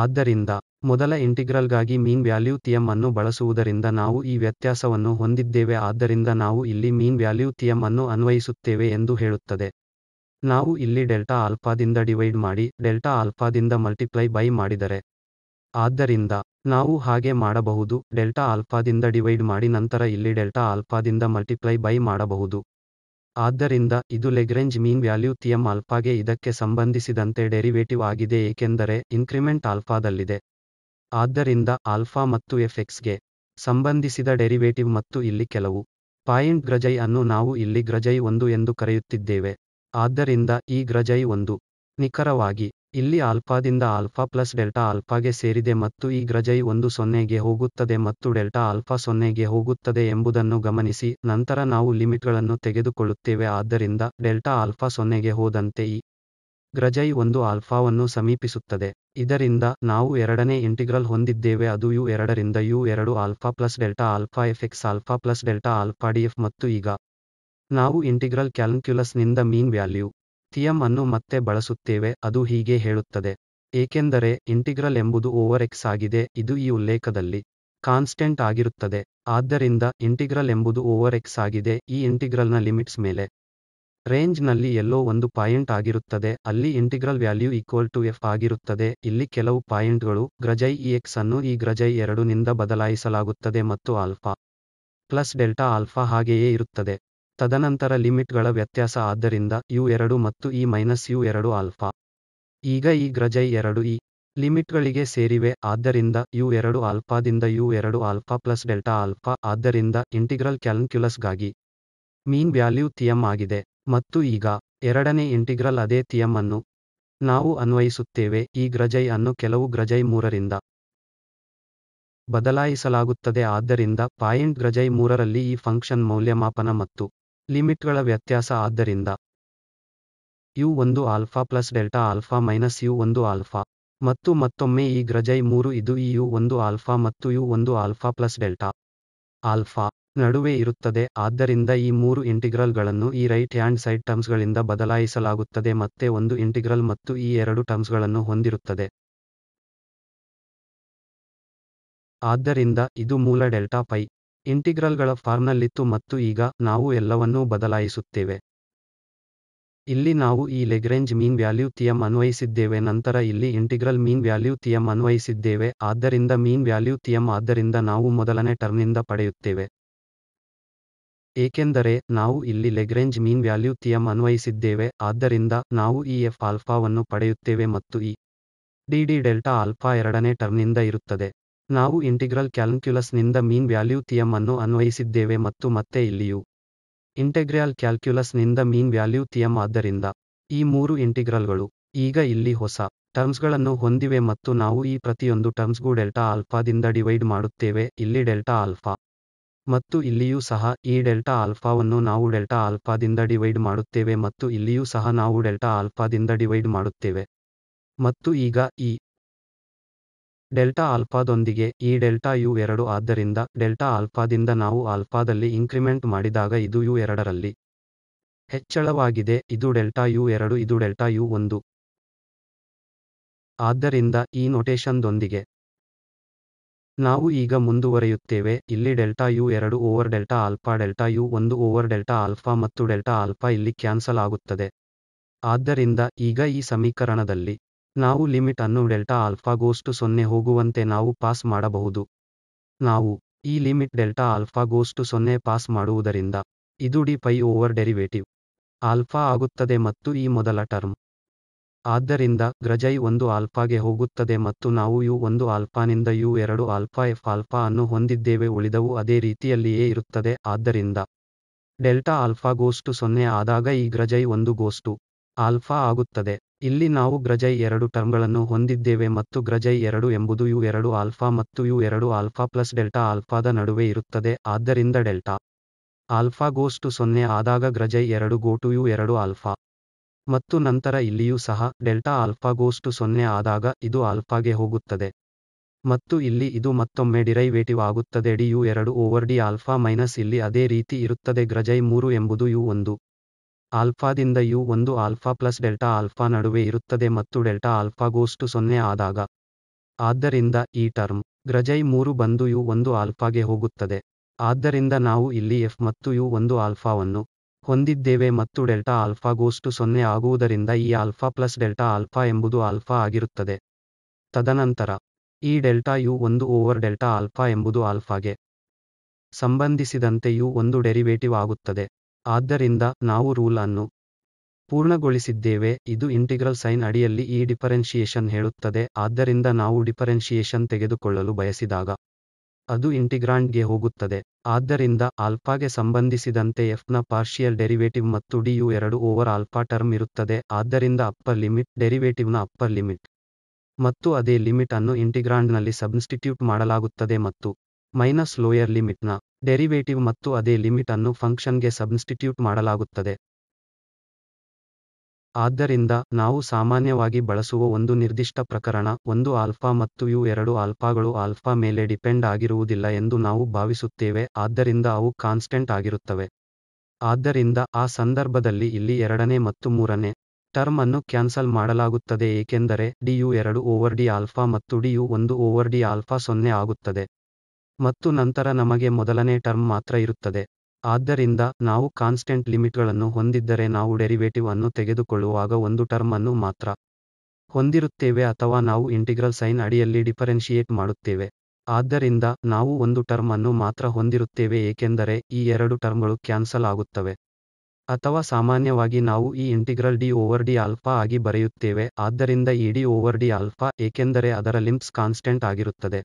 ಆದ್ದರಿಂದ ಮೊದಲ ಇಂಟಿಗ್ರಲ್ಗಾಗಿ ಮೀನ್ ವ್ಯಾಲ್ಯೂ ಥಿಯಂ ಅನ್ನು ಬಳಸುವುದರಿಂದ ನಾವು ಈ ವ್ಯತ್ಯಾಸವನ್ನು ಹೊಂದಿದ್ದೇವೆ ಆದ್ದರಿಂದ ನಾವು ಇಲ್ಲಿ ಮೀನ್ ವ್ಯಾಲ್ಯೂ ಥಿಯಂ ಅನ್ನು ಅನ್ವಯಿಸುತ್ತೇವೆ ಎಂದು ಹೇಳುತ್ತದೆ ನಾವು ಇಲ್ಲಿ ಡೆಲ್ಟಾ ಆಲ್ಫಾದಿಂದ ಡಿವೈಡ್ ಮಾಡಿ ಡೆಲ್ಟಾ ಆಲ್ಫಾದಿಂದ ಮಲ್ಟಿಪ್ಲೈ ಬೈ ಮಾಡಿದರೆ ಆದ್ದರಿಂದ ನಾವು ಹಾಗೆ ಮಾಡಬಹುದು ಡೆಲ್ಟಾ ಆಲ್ಫಾದಿಂದ ಡಿವೈಡ್ ಮಾಡಿ ನಂತರ ಇಲ್ಲಿ ಡೆಲ್ಟಾ ಆಲ್ಫಾದಿಂದ ಮಲ್ಟಿಪ್ಲೈ ಬೈ ಮಾಡಬಹುದು ಆದ್ದರಿಂದ ಇದು ಲೆಗ್ರೆಂಜ್ ಮೀನ್ ವ್ಯಾಲ್ಯೂ ಥಿಯಮ್ ಆಲ್ಫಾಗೆ ಇದಕ್ಕೆ ಸಂಬಂಧಿಸಿದಂತೆ ಡೆರಿವೇಟಿವ್ ಆಗಿದೆ ಏಕೆಂದರೆ ಇನ್ಕ್ರಿಮೆಂಟ್ ಆಲ್ಫಾದಲ್ಲಿದೆ ಆದ್ದರಿಂದ ಆಲ್ಫಾ ಮತ್ತು ಎಫ್ ಎಕ್ಸ್ಗೆ ಸಂಬಂಧಿಸಿದ ಡೆರಿವೇಟಿವ್ ಮತ್ತು ಇಲ್ಲಿ ಕೆಲವು ಪಾಯಿಂಟ್ ಗ್ರಜೈ ಅನ್ನು ನಾವು ಇಲ್ಲಿ ಗ್ರಜೈ ಒಂದು ಎಂದು ಕರೆಯುತ್ತಿದ್ದೇವೆ ಆದ್ದರಿಂದ ಈ ಗ್ರಜೈ ಒಂದು ನಿಖರವಾಗಿ ಇಲ್ಲಿ ಆಲ್ಫಾದಿಂದ ಆಲ್ಫಾ ಪ್ಲಸ್ ಡೆಲ್ಟಾ ಆಲ್ಫಾಗೆ ಸೇರಿದೆ ಮತ್ತು ಈ ಗ್ರಜೈ ಒಂದು ಸೊನ್ನೆಗೆ ಹೋಗುತ್ತದೆ ಮತ್ತು ಡೆಲ್ಟಾ ಆಲ್ಫಾ ಸೊನ್ನೆಗೆ ಹೋಗುತ್ತದೆ ಎಂಬುದನ್ನು ಗಮನಿಸಿ ನಂತರ ನಾವು ಲಿಮಿಟ್ಗಳನ್ನು ತೆಗೆದುಕೊಳ್ಳುತ್ತೇವೆ ಆದ್ದರಿಂದ ಡೆಲ್ಟಾ ಆಲ್ಫಾ ಸೊನ್ನೆಗೆ ಹೋದಂತೆ ಈ ಗ್ರಜೈ ಒಂದು ಆಲ್ಫಾವನ್ನು ಸಮೀಪಿಸುತ್ತದೆ ಇದರಿಂದ ನಾವು ಎರಡನೇ ಇಂಟಿಗ್ರಲ್ ಹೊಂದಿದ್ದೇವೆ ಅದು ಯು ಎರಡರಿಂದ ಯು ಎರಡು alpha plus delta alpha F X alpha plus delta alpha D F ಮತ್ತು ಈಗ ನಾವು ಇಂಟಿಗ್ರಲ್ ಕ್ಯಾಲ್ಕ್ಯುಲಸ್ನಿಂದ ಮೀನ್ ವ್ಯಾಲ್ಯೂ ಥಿಯಮ್ ಅನ್ನು ಮತ್ತೆ ಬಳಸುತ್ತೇವೆ ಅದು ಹೀಗೆ ಹೇಳುತ್ತದೆ ಏಕೆಂದರೆ ಇಂಟಿಗ್ರಲ್ ಎಂಬುದು ಓವರ್ ಎಕ್ಸ್ ಆಗಿದೆ ಇದು ಈ ಉಲ್ಲೇಖದಲ್ಲಿ ಕಾನ್ಸ್ಟೆಂಟ್ ಆಗಿರುತ್ತದೆ ಆದ್ದರಿಂದ ಇಂಟಿಗ್ರಲ್ ಎಂಬುದು ಓವರ್ ಎಕ್ಸ್ ಆಗಿದೆ ಈ ಇಂಟಿಗ್ರಲ್ನ ಲಿಮಿಟ್ಸ್ ಮೇಲೆ ರೇಂಜ್ನಲ್ಲಿ ಎಲ್ಲೋ ಒಂದು ಪಾಯಿಂಟ್ ಆಗಿರುತ್ತದೆ ಅಲ್ಲಿ integral value equal to F ಆಗಿರುತ್ತದೆ ಇಲ್ಲಿ ಕೆಲವು ಪಾಯಿಂಟ್ಗಳು ಗ್ರಜೈ ಇ ಎಕ್ಸ್ ಅನ್ನು ಈ ಗ್ರಜೈ ಎರಡು ನಿಂದ ಬದಲಾಯಿಸಲಾಗುತ್ತದೆ ಮತ್ತು ಆಲ್ಫಾ ಪ್ಲಸ್ ಡೆಲ್ಟಾ ಆಲ್ಫಾ ಹಾಗೆಯೇ ಇರುತ್ತದೆ ತದನಂತರ ಲಿಮಿಟ್ಗಳ ವ್ಯತ್ಯಾಸ ಆದ್ದರಿಂದ ಯು ಎರಡು ಮತ್ತು ಇ ಮೈನಸ್ ಯು ಎರಡು ಆಲ್ಫಾ ಈಗ ಈ ಗ್ರಜೈ ಎರಡು ಇ ಲಿಮಿಟ್ಗಳಿಗೆ ಸೇರಿವೆ ಆದ್ದರಿಂದ ಯು ಎರಡು ಆಲ್ಫಾದಿಂದ ಯು ಎರಡು ಆಲ್ಫಾ ಪ್ಲಸ್ ಡೆಲ್ಟಾ ಆಲ್ಫಾ ಆದ್ದರಿಂದ ಇಂಟಿಗ್ರಲ್ ಕ್ಯಾಲ್ಕ್ಯುಲಸ್ಗಾಗಿ ಮೀನ್ ವ್ಯಾಲ್ಯೂ ಥಿಯಂ ಆಗಿದೆ ಮತ್ತು ಈಗ ಎರಡನೇ ಇಂಟಿಗ್ರಲ್ ಅದೇ ಥಿಯಂ ಅನ್ನು ನಾವು ಅನ್ವಯಿಸುತ್ತೇವೆ ಈ ಗ್ರಜೈ ಅನ್ನು ಕೆಲವು ಗ್ರಜೈ ಮೂರರಿಂದ ಬದಲಾಯಿಸಲಾಗುತ್ತದೆ ಆದ್ದರಿಂದ ಪಾಯಿಂಟ್ ಗ್ರಜೈ ಮೂರರಲ್ಲಿ ಈ ಫಂಕ್ಷನ್ ಮೌಲ್ಯಮಾಪನ ಮತ್ತು ಲಿಮಿಟ್ಗಳ ವ್ಯತ್ಯಾಸ ಆದ್ದರಿಂದ ಯು ಒಂದು alpha plus delta alpha minus U ಒಂದು ಆಲ್ಫಾ ಮತ್ತು ಮತ್ತೊಮ್ಮೆ ಈ ಗ್ರಜೈ ಮೂರು ಇದು ಈ ಯು ಒಂದು ಆಲ್ಫಾ ಮತ್ತು ಯು ಒಂದು ಆಲ್ಫಾ ಪ್ಲಸ್ ಡೆಲ್ಟಾ ಆಲ್ಫಾ ನಡುವೆ ಇರುತ್ತದೆ ಆದ್ದರಿಂದ ಈ ಮೂರು ಇಂಟಿಗ್ರಲ್ಗಳನ್ನು ಈ ರೈಟ್ ಹ್ಯಾಂಡ್ ಸೈಡ್ ಟರ್ಮ್ಸ್ಗಳಿಂದ ಬದಲಾಯಿಸಲಾಗುತ್ತದೆ ಮತ್ತೆ ಒಂದು ಇಂಟಿಗ್ರಲ್ ಮತ್ತು ಈ ಎರಡು ಟರ್ಮ್ಸ್ಗಳನ್ನು ಹೊಂದಿರುತ್ತದೆ ಆದ್ದರಿಂದ ಇದು ಮೂಲ ಡೆಲ್ಟಾ ಪೈ ಇಂಟಿಗ್ರಲ್ಗಳ ಫಾರ್ಮ್ನಲ್ಲಿತ್ತು ಮತ್ತು ಈಗ ನಾವು ಎಲ್ಲವನ್ನೂ ಬದಲಾಯಿಸುತ್ತೇವೆ ಇಲ್ಲಿ ನಾವು ಈ ಲೆಗ್ರೇಂಜ್ ಮೀನ್ ವ್ಯಾಲ್ಯೂ ಥಿಯಂ ಅನ್ವಯಿಸಿದ್ದೇವೆ ನಂತರ ಇಲ್ಲಿ ಇಂಟಿಗ್ರಲ್ ಮೀನ್ ವ್ಯಾಲ್ಯೂ ಥಿಯಂ ಅನ್ವಯಿಸಿದ್ದೇವೆ ಆದ್ದರಿಂದ ಮೀನ್ ವ್ಯಾಲ್ಯೂ ಥಿಯಂ ಆದ್ದರಿಂದ ನಾವು ಮೊದಲನೇ ಟರ್ಮ್ನಿಂದ ಪಡೆಯುತ್ತೇವೆ ಏಕೆಂದರೆ ನಾವು ಇಲ್ಲಿ ಲೆಗ್ರೇಂಜ್ ಮೀನ್ ವ್ಯಾಲ್ಯೂ ಥಿಯಂ ಅನ್ವಯಿಸಿದ್ದೇವೆ ಆದ್ದರಿಂದ ನಾವು ಈ ಎಫ್ ಆಲ್ಫಾವನ್ನು ಪಡೆಯುತ್ತೇವೆ ಮತ್ತು ಈ ಡಿ ಡಿ ಡೆಲ್ಟಾ ಆಲ್ಫಾ ಎರಡನೇ ಟರ್ಮ್ನಿಂದ ಇರುತ್ತದೆ ನಾವು ಇಂಟಿಗ್ರಲ್ ಕ್ಯಾಲ್ಕ್ಯುಲಸ್ನಿಂದ ಮೀನ್ ವ್ಯಾಲ್ಯೂ ಥಿಯಮ್ ಅನ್ನು ಅನ್ವಯಿಸಿದ್ದೇವೆ ಮತ್ತು ಮತ್ತೆ ಇಲ್ಲಿಯೂ ಕ್ಯಾಲ್ಕ್ಯುಲಸ್ ಕ್ಯಾಲ್ಕ್ಯುಲಸ್ನಿಂದ ಮೀನ್ ವ್ಯಾಲ್ಯೂ ಥಿಯಮ್ ಆದ್ದರಿಂದ ಈ ಮೂರು ಇಂಟಿಗ್ರಲ್ಗಳು ಈಗ ಇಲ್ಲಿ ಹೊಸ ಟರ್ಮ್ಸ್ಗಳನ್ನು ಹೊಂದಿವೆ ಮತ್ತು ನಾವು ಈ ಪ್ರತಿಯೊಂದು ಟರ್ಮ್ಸ್ಗೂ ಡೆಲ್ಟಾ ಆಲ್ಫಾದಿಂದ ಡಿವೈಡ್ ಮಾಡುತ್ತೇವೆ ಇಲ್ಲಿ ಡೆಲ್ಟಾ ಆಲ್ಫಾ ಮತ್ತು ಇಲ್ಲಿಯೂ ಸಹ ಈ ಡೆಲ್ಟಾ ಆಲ್ಫಾವನ್ನು ನಾವು ಡೆಲ್ಟಾ ಆಲ್ಫಾದಿಂದ ಡಿವೈಡ್ ಮಾಡುತ್ತೇವೆ ಮತ್ತು ಇಲ್ಲಿಯೂ ಸಹ ನಾವು ಡೆಲ್ಟಾ ಆಲ್ಫಾದಿಂದ ಡಿವೈಡ್ ಮಾಡುತ್ತೇವೆ ಮತ್ತು ಈಗ ಈ ಡೆಲ್ಟಾ ಆಲ್ಫಾದೊಂದಿಗೆ ಈ ಡೆಲ್ಟಾ ಯು ಎರಡು ಆದ್ದರಿಂದ ಡೆಲ್ಟಾ ಆಲ್ಫಾದಿಂದ ನಾವು ಆಲ್ಫಾದಲ್ಲಿ ಇಂಕ್ರಿಮೆಂಟ್ ಮಾಡಿದಾಗ ಇದು ಯು ಎರಡರಲ್ಲಿ ಹೆಚ್ಚಳವಾಗಿದೆ ಇದು ಡೆಲ್ಟಾ ಯು ಎರಡು ಇದು ಡೆಲ್ಟಾ ಯು ಒಂದು ಆದ್ದರಿಂದ ಈ ನೊಟೇಶನ್ದೊಂದಿಗೆ ನಾವು ಈಗ ಮುಂದುವರೆಯುತ್ತೇವೆ ಇಲ್ಲಿ ಡೆಲ್ಟಾ ಯು ಎರಡು over delta alpha delta U ಒಂದು ಓವರ್ ಡೆಲ್ಟಾ ಆಲ್ಫಾ ಮತ್ತು ಡೆಲ್ಟಾ ಆಲ್ಫಾ ಇಲ್ಲಿ ಕ್ಯಾನ್ಸಲ್ ಆಗುತ್ತದೆ ಆದ್ದರಿಂದ ಈಗ ಈ ಸಮೀಕರಣದಲ್ಲಿ ನಾವು ಲಿಮಿಟ್ ಅನ್ನು ಡೆಲ್ಟಾ ಆಲ್ಫಾಗೋಸ್ಟು ಸೊನ್ನೆ ಹೋಗುವಂತೆ ನಾವು ಪಾಸ್ ಮಾಡಬಹುದು ನಾವು ಈ ಲಿಮಿಟ್ ಡೆಲ್ಟಾ ಆಲ್ಫಾಗೋಸ್ಟು ಸೊನ್ನೆ ಪಾಸ್ ಮಾಡುವುದರಿಂದ ಇದು D pi over derivative alpha ಆಗುತ್ತದೆ ಮತ್ತು ಈ ಮೊದಲ ಟರ್ಮ್ ಆದ್ದರಿಂದ ಗ್ರಜೈ ಒಂದು ಆಲ್ಫಾಗೆ ಹೋಗುತ್ತದೆ ಮತ್ತು ನಾವು ಯು ಒಂದು ಆಲ್ಫಾನಿಂದ ಯು ಎರಡು ಆಲ್ಫಾ ಎಫ್ ಆಲ್ಫಾ ಅನ್ನು ಹೊಂದಿದ್ದೇವೆ ಉಳಿದವು ಅದೇ ರೀತಿಯಲ್ಲಿಯೇ ಇರುತ್ತದೆ ಆದ್ದರಿಂದ ಡೆಲ್ಟಾ ಆಲ್ಫಾಗೋಸ್ಟು ಸೊನ್ನೆ ಆದಾಗ ಈ ಗ್ರಜೈ ಒಂದು ಗೋಸ್ಟು ಆಲ್ಫಾ ಆಗುತ್ತದೆ ಇಲ್ಲಿ ನಾವು ಗ್ರಜೈ ಎರಡು ಟರ್ಮ್ಗಳನ್ನು ಹೊಂದಿದ್ದೇವೆ ಮತ್ತು ಗ್ರಜೈ ಎರಡು ಎಂಬುದು ಯು ಎರಡು ಆಲ್ಫಾ ಮತ್ತು ಯು ಎರಡು ಆಲ್ಫಾ ಪ್ಲಸ್ ಡೆಲ್ಟಾ ಆಲ್ಫಾದ ನಡುವೆ ಇರುತ್ತದೆ ಆದ್ದರಿಂದ ಡೆಲ್ಟಾ ಆಲ್ಫಾ ಗೋಸ್ಟು ಸೊನ್ನೆ ಆದಾಗ ಗ್ರಜೈ ಎರಡು ಗೋ ಯು ಎರಡು ಆಲ್ಫಾ ಮತ್ತು ನಂತರ ಇಲ್ಲಿಯೂ ಸಹ ಡೆಲ್ಟಾ ಆಲ್ಫಾ ಗೋಸ್ಟು ಸೊನ್ನೆ ಆದಾಗ ಇದು ಆಲ್ಫಾಗೆ ಹೋಗುತ್ತದೆ ಮತ್ತು ಇಲ್ಲಿ ಇದು ಮತ್ತೊಮ್ಮೆ ಡಿರೈವೇಟಿವ್ ಆಗುತ್ತದೆ ಡಿ ಯು ಎರಡು ಓವರ್ ಡಿ ಆಲ್ಫಾ ಮೈನಸ್ ಇಲ್ಲಿ ಅದೇ ರೀತಿ ಇರುತ್ತದೆ ಗ್ರಜೈ ಮೂರು ಎಂಬುದು ಯು ಒಂದು ಆಲ್ಫಾದಿಂದ ಯು ಒಂದು ಆಲ್ಫಾ ಪ್ಲಸ್ ಡೆಲ್ಟಾ ಆಲ್ಫಾ ನಡುವೆ ಇರುತ್ತದೆ ಮತ್ತು ಡೆಲ್ಟಾ ಆಲ್ಫಾಗೋಸ್ಟು ಸೊನ್ನೆ ಆದಾಗ ಆದ್ದರಿಂದ ಈ ಟರ್ಮ್ ಗ್ರಜೈ ಮೂರು ಬಂದು ಯು ಒಂದು ಆಲ್ಫಾಗೆ ಹೋಗುತ್ತದೆ ಆದ್ದರಿಂದ ನಾವು ಇಲ್ಲಿ ಎಫ್ ಮತ್ತು ಯು ಒಂದು ಆಲ್ಫಾವನ್ನು ಹೊಂದಿದ್ದೇವೆ ಮತ್ತು ಡೆಲ್ಟಾ ಆಲ್ಫಾಗೋಸ್ಟು ಸೊನ್ನೆ ಆಗುವುದರಿಂದ ಈ ಆಲ್ಫಾ ಪ್ಲಸ್ ಡೆಲ್ಟಾ ಆಲ್ಫಾ ಎಂಬುದು ಆಲ್ಫಾ ಆಗಿರುತ್ತದೆ ತದನಂತರ ಈ ಡೆಲ್ಟಾ ಯು ಒಂದು ಓವರ್ ಡೆಲ್ಟಾ ಆಲ್ಫಾ ಎಂಬುದು ಆಲ್ಫಾಗೆ ಸಂಬಂಧಿಸಿದಂತೆ ಯು ಒಂದು ಡೆರಿವೇಟಿವ್ ಆಗುತ್ತದೆ ಆದ್ದರಿಂದ ನಾವು ರೂಲ್ ಅನ್ನು ಪೂರ್ಣಗೊಳಿಸಿದ್ದೇವೆ ಇದು ಇಂಟಿಗ್ರಲ್ ಸೈನ್ ಅಡಿಯಲ್ಲಿ ಈ ಡಿಫರೆನ್ಶಿಯೇಷನ್ ಹೇಳುತ್ತದೆ ಆದ್ದರಿಂದ ನಾವು ಡಿಫರೆನ್ಶಿಯೇಷನ್ ತೆಗೆದುಕೊಳ್ಳಲು ಬಯಸಿದಾಗ ಅದು ಇಂಟಿಗ್ರಾಂಡ್ಗೆ ಹೋಗುತ್ತದೆ ಆದ್ದರಿಂದ ಆಲ್ಫಾಗೆ ಸಂಬಂಧಿಸಿದಂತೆ ಎಫ್ ನ ಪಾರ್ಷಿಯಲ್ ಡೆರಿವೇಟಿವ್ ಮತ್ತು ಡಿಯು ಎರಡು ಓವರ್ ಆಲ್ಫಾ ಟರ್ಮ್ ಇರುತ್ತದೆ ಆದ್ದರಿಂದ ಅಪ್ಪರ್ ಲಿಮಿಟ್ ಡೆರಿವೇಟಿವ್ನ ಅಪ್ಪರ್ ಲಿಮಿಟ್ ಮತ್ತು ಅದೇ ಲಿಮಿಟ್ ಅನ್ನು ಇಂಟಿಗ್ರಾಂಡ್ನಲ್ಲಿ ಸಬ್ಸ್ಟಿಟ್ಯೂಟ್ ಮಾಡಲಾಗುತ್ತದೆ ಮತ್ತು ಮೈನಸ್ ಲೋಯರ್ ಲಿಮಿಟ್ನ ಡೆರಿವೇಟಿವ್ ಮತ್ತು ಅದೇ ಲಿಮಿಟ್ ಅನ್ನು ಫಂಕ್ಷನ್ಗೆ ಸಬ್ಸ್ಟಿಟ್ಯೂಟ್ ಮಾಡಲಾಗುತ್ತದೆ ಆದ್ದರಿಂದ ನಾವು ಸಾಮಾನ್ಯವಾಗಿ ಬಳಸುವ ಒಂದು ನಿರ್ದಿಷ್ಟ ಪ್ರಕರಣ ಒಂದು ಆಲ್ಫಾ ಮತ್ತು ಯು ಎರಡು ಆಲ್ಫಾಗಳು ಆಲ್ಫಾ ಮೇಲೆ ಡಿಪೆಂಡ್ ಆಗಿರುವುದಿಲ್ಲ ಎಂದು ನಾವು ಭಾವಿಸುತ್ತೇವೆ ಆದ್ದರಿಂದ ಅವು ಕಾನ್ಸ್ಟೆಂಟ್ ಆಗಿರುತ್ತವೆ ಆದ್ದರಿಂದ ಆ ಸಂದರ್ಭದಲ್ಲಿ ಇಲ್ಲಿ ಎರಡನೇ ಮತ್ತು ಮೂರನೇ ಟರ್ಮ್ ಅನ್ನು ಕ್ಯಾನ್ಸಲ್ ಮಾಡಲಾಗುತ್ತದೆ ಏಕೆಂದರೆ ಡಿಯು ಎರಡು ಓವರ್ ಡಿ ಆಲ್ಫಾ ಮತ್ತು ಡಿಯು ಒಂದು ಓವರ್ ಡಿ ಆಲ್ಫಾ ಸೊನ್ನೆ ಆಗುತ್ತದೆ ಮತ್ತು ನಂತರ ನಮಗೆ ಮೊದಲನೇ ಟರ್ಮ್ ಮಾತ್ರ ಇರುತ್ತದೆ ಆದ್ದರಿಂದ ನಾವು ಕಾನ್ಸ್ಟೆಂಟ್ ಲಿಮಿಟ್ಗಳನ್ನು ಹೊಂದಿದ್ದರೆ ನಾವು ಡೆರಿವೇಟಿವ್ ಅನ್ನು ತೆಗೆದುಕೊಳ್ಳುವಾಗ ಒಂದು ಟರ್ಮ್ ಅನ್ನು ಮಾತ್ರ ಹೊಂದಿರುತ್ತೇವೆ ಅಥವಾ ನಾವು ಇಂಟಿಗ್ರಲ್ ಸೈನ್ ಅಡಿಯಲ್ಲಿ ಡಿಫರೆನ್ಷಿಯೇಟ್ ಮಾಡುತ್ತೇವೆ ಆದ್ದರಿಂದ ನಾವು ಒಂದು ಟರ್ಮ್ ಅನ್ನು ಮಾತ್ರ ಹೊಂದಿರುತ್ತೇವೆ ಏಕೆಂದರೆ ಈ ಎರಡು ಟರ್ಮ್ಗಳು ಕ್ಯಾನ್ಸಲ್ ಆಗುತ್ತವೆ ಅಥವಾ ಸಾಮಾನ್ಯವಾಗಿ ನಾವು ಈ integral D over D alpha ಆಗಿ ಬರೆಯುತ್ತೇವೆ ಆದ್ದರಿಂದ ಈ ಡಿ ಓವರ್ ಡಿ ಆಲ್ಫಾ ಏಕೆಂದರೆ ಅದರ ಲಿಂಪ್ಸ್ ಕಾನ್ಸ್ಟೆಂಟ್ ಆಗಿರುತ್ತದೆ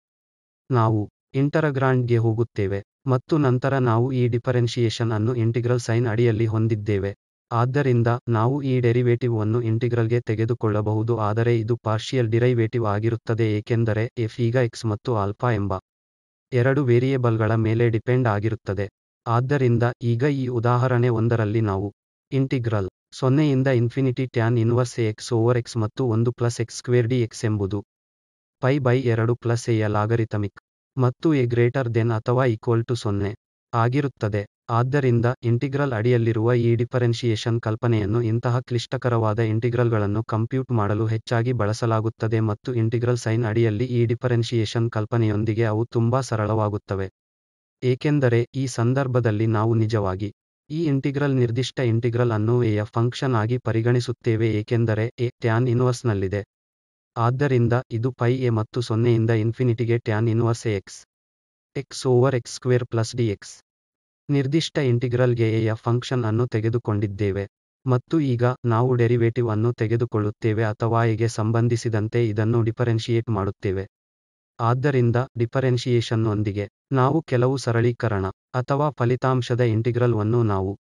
ನಾವು ಇಂಟರಗ್ರಾಂಡ್ಗೆ ಹೋಗುತ್ತೇವೆ ಮತ್ತು ನಂತರ ನಾವು ಈ ಡಿಫರೆನ್ಷಿಯೇಷನ್ ಅನ್ನು ಇಂಟಿಗ್ರಲ್ ಸೈನ್ ಅಡಿಯಲ್ಲಿ ಹೊಂದಿದ್ದೇವೆ ಆದ್ದರಿಂದ ನಾವು ಈ ಡೆರಿವೇಟಿವ್ ಅನ್ನು ಇಂಟಿಗ್ರಲ್ಗೆ ತೆಗೆದುಕೊಳ್ಳಬಹುದು ಆದರೆ ಇದು ಪಾರ್ಷಿಯಲ್ ಡಿರೈವೇಟಿವ್ ಆಗಿರುತ್ತದೆ ಏಕೆಂದರೆ ಎಫ್ ಈಗ ಎಕ್ಸ್ ಮತ್ತು ಆಲ್ಫಾ ಎಂಬ ಎರಡು ವೇರಿಯೇಬಲ್ಗಳ ಮೇಲೆ ಡಿಪೆಂಡ್ ಆಗಿರುತ್ತದೆ ಆದ್ದರಿಂದ ಈಗ ಈ ಉದಾಹರಣೆ ಒಂದರಲ್ಲಿ ನಾವು ಇಂಟಿಗ್ರಲ್ ಸೊನ್ನೆಯಿಂದ infinity tan inverse X over X ಮತ್ತು ಒಂದು plus X square D X ಎಂಬುದು ಪೈ ಬೈ ಎರಡು ಪ್ಲಸ್ ಎಯ ಲಾಗರಿಥಮಿಕ್ ಮತ್ತು ಎ ಗ್ರೇಟರ್ ದೆನ್ ಅಥವಾ ಈಕ್ವಲ್ ಟು ಸೊನ್ನೆ ಆಗಿರುತ್ತದೆ ಆದ್ದರಿಂದ ಇಂಟಿಗ್ರಲ್ ಅಡಿಯಲ್ಲಿರುವ ಈ ಡಿಫರೆನ್ಷಿಯೇಷನ್ ಕಲ್ಪನೆಯನ್ನು ಇಂತಹ ಕ್ಲಿಷ್ಟಕರವಾದ ಇಂಟಿಗ್ರಲ್ಗಳನ್ನು ಕಂಪ್ಯೂಟ್ ಮಾಡಲು ಹೆಚ್ಚಾಗಿ ಬಳಸಲಾಗುತ್ತದೆ ಮತ್ತು ಇಂಟಿಗ್ರಲ್ ಸೈನ್ ಅಡಿಯಲ್ಲಿ ಈ ಡಿಫರೆನ್ಶಿಯೇಷನ್ ಕಲ್ಪನೆಯೊಂದಿಗೆ ಅವು ತುಂಬಾ ಸರಳವಾಗುತ್ತವೆ ಏಕೆಂದರೆ ಈ ಸಂದರ್ಭದಲ್ಲಿ ನಾವು ನಿಜವಾಗಿ ಈ ಇಂಟಿಗ್ರಲ್ ನಿರ್ದಿಷ್ಟ ಇಂಟಿಗ್ರಲ್ ಅನ್ನು ಎ ಫಂಕ್ಷನ್ ಆಗಿ ಪರಿಗಣಿಸುತ್ತೇವೆ ಏಕೆಂದರೆ ಎ ಟ್ಯಾನ್ ಇನ್ವರ್ಸ್ನಲ್ಲಿದೆ ಆದ್ದರಿಂದ ಇದು ಪೈ ಎ ಮತ್ತು ಸೊನ್ನೆಯಿಂದ ಇನ್ಫಿನಿಟಿಗೆ tan inverse X X over X square plus D X ನಿರ್ದಿಷ್ಟ ಇಂಟಿಗ್ರಲ್ಗೆ ಎ ಫಂಕ್ಷನ್ ಅನ್ನು ತೆಗೆದುಕೊಂಡಿದ್ದೇವೆ ಮತ್ತು ಈಗ ನಾವು ಡೆರಿವೇಟಿವ್ ಅನ್ನು ತೆಗೆದುಕೊಳ್ಳುತ್ತೇವೆ ಅಥವಾ ಎಗೆ ಸಂಬಂಧಿಸಿದಂತೆ ಇದನ್ನು ಡಿಫರೆನ್ಷಿಯೇಟ್ ಮಾಡುತ್ತೇವೆ ಆದ್ದರಿಂದ ಡಿಫರೆನ್ಶಿಯೇಷನ್ನೊಂದಿಗೆ ನಾವು ಕೆಲವು ಸರಳೀಕರಣ ಅಥವಾ ಫಲಿತಾಂಶದ ಇಂಟಿಗ್ರಲ್ ಅನ್ನು ನಾವು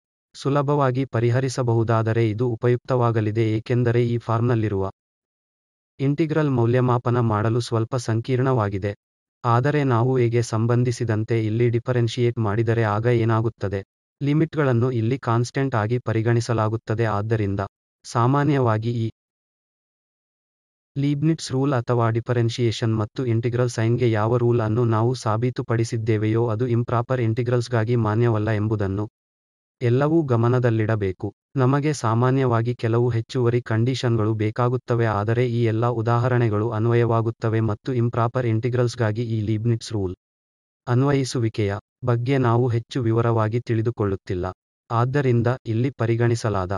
ಸುಲಭವಾಗಿ ಪರಿಹರಿಸಬಹುದಾದರೆ ಇದು ಉಪಯುಕ್ತವಾಗಲಿದೆ ಏಕೆಂದರೆ ಈ ಫಾರ್ಮ್ನಲ್ಲಿರುವ ಇಂಟಿಗ್ರಲ್ ಮೌಲ್ಯಮಾಪನ ಮಾಡಲು ಸ್ವಲ್ಪ ಸಂಕೀರ್ಣವಾಗಿದೆ ಆದರೆ ನಾವು ಎಗೆ ಸಂಬಂಧಿಸಿದಂತೆ ಇಲ್ಲಿ ಡಿಫರೆನ್ಷಿಯೇಟ್ ಮಾಡಿದರೆ ಆಗ ಏನಾಗುತ್ತದೆ ಲಿಮಿಟ್ಗಳನ್ನು ಇಲ್ಲಿ ಕಾನ್ಸ್ಟೆಂಟ್ ಆಗಿ ಪರಿಗಣಿಸಲಾಗುತ್ತದೆ ಆದ್ದರಿಂದ ಸಾಮಾನ್ಯವಾಗಿ ಈ ಲೀಬ್ನಿಟ್ಸ್ ರೂಲ್ ಅಥವಾ ಡಿಫರೆನ್ಷಿಯೇಷನ್ ಮತ್ತು ಇಂಟಿಗ್ರಲ್ ಸೈನ್ಗೆ ಯಾವ ರೂಲ್ ಅನ್ನು ನಾವು ಸಾಬೀತುಪಡಿಸಿದ್ದೇವೆಯೋ ಅದು ಇಂಪ್ರಾಪರ್ ಇಂಟಿಗ್ರಲ್ಸ್ಗಾಗಿ ಮಾನ್ಯವಲ್ಲ ಎಂಬುದನ್ನು ಎಲ್ಲವೂ ಗಮನದಲ್ಲಿಡಬೇಕು ನಮಗೆ ಸಾಮಾನ್ಯವಾಗಿ ಕೆಲವು ಹೆಚ್ಚುವರಿ ಕಂಡೀಷನ್ಗಳು ಬೇಕಾಗುತ್ತವೆ ಆದರೆ ಈ ಎಲ್ಲ ಉದಾಹರಣೆಗಳು ಅನ್ವಯವಾಗುತ್ತವೆ ಮತ್ತು ಇಂಪ್ರಾಪರ್ ಇಂಟಿಗ್ರಲ್ಸ್ಗಾಗಿ ಈ ಲೀಬ್ನಿಟ್ಸ್ ರೂಲ್ ಅನ್ವಯಿಸುವಿಕೆಯ ಬಗ್ಗೆ ನಾವು ಹೆಚ್ಚು ವಿವರವಾಗಿ ತಿಳಿದುಕೊಳ್ಳುತ್ತಿಲ್ಲ ಆದ್ದರಿಂದ ಇಲ್ಲಿ ಪರಿಗಣಿಸಲಾದ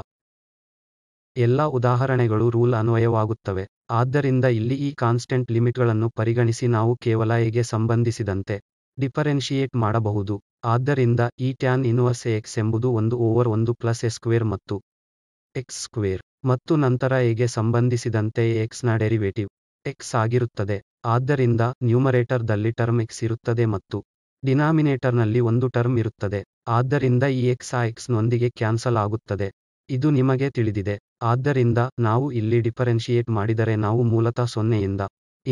ಎಲ್ಲ ಉದಾಹರಣೆಗಳು ರೂಲ್ ಅನ್ವಯವಾಗುತ್ತವೆ ಆದ್ದರಿಂದ ಇಲ್ಲಿ ಈ ಕಾನ್ಸ್ಟೆಂಟ್ ಲಿಮಿಟ್ಗಳನ್ನು ಪರಿಗಣಿಸಿ ನಾವು ಕೇವಲ ಹೇಗೆ ಸಂಬಂಧಿಸಿದಂತೆ ಡಿಫರೆನ್ಷಿಯೇಟ್ ಮಾಡಬಹುದು ಆದ್ದರಿಂದ ಈ ಟ್ಯಾನ್ ಇನ್ವರ್ಸ್ ಎಕ್ಸ್ ಎಂಬುದು ಒಂದು ಓವರ್ ಒಂದು ಪ್ಲಸ್ ಎ ಸ್ಕ್ವೇರ್ ಮತ್ತು ಎಕ್ಸ್ ಸ್ಕ್ವೇರ್ ಮತ್ತು ನಂತರ ಎಗೆ ಸಂಬಂಧಿಸಿದಂತೆ ಎಕ್ಸ್ನ ಡೆರಿವೇಟಿವ್ ಎಕ್ಸ್ ಆಗಿರುತ್ತದೆ ಆದ್ದರಿಂದ ನ್ಯೂಮರೇಟರ್ದಲ್ಲಿ ಟರ್ಮ್ ಎಕ್ಸ್ ಇರುತ್ತದೆ ಮತ್ತು ಡಿನಾಮಿನೇಟರ್ನಲ್ಲಿ ಒಂದು ಟರ್ಮ್ ಇರುತ್ತದೆ ಆದ್ದರಿಂದ ಈ ಎಕ್ಸ್ ಆ ಎಕ್ಸ್ನೊಂದಿಗೆ ಕ್ಯಾನ್ಸಲ್ ಆಗುತ್ತದೆ ಇದು ನಿಮಗೆ ತಿಳಿದಿದೆ ಆದ್ದರಿಂದ ನಾವು ಇಲ್ಲಿ ಡಿಫರೆನ್ಷಿಯೇಟ್ ಮಾಡಿದರೆ ನಾವು ಮೂಲತಃ ಸೊನ್ನೆಯಿಂದ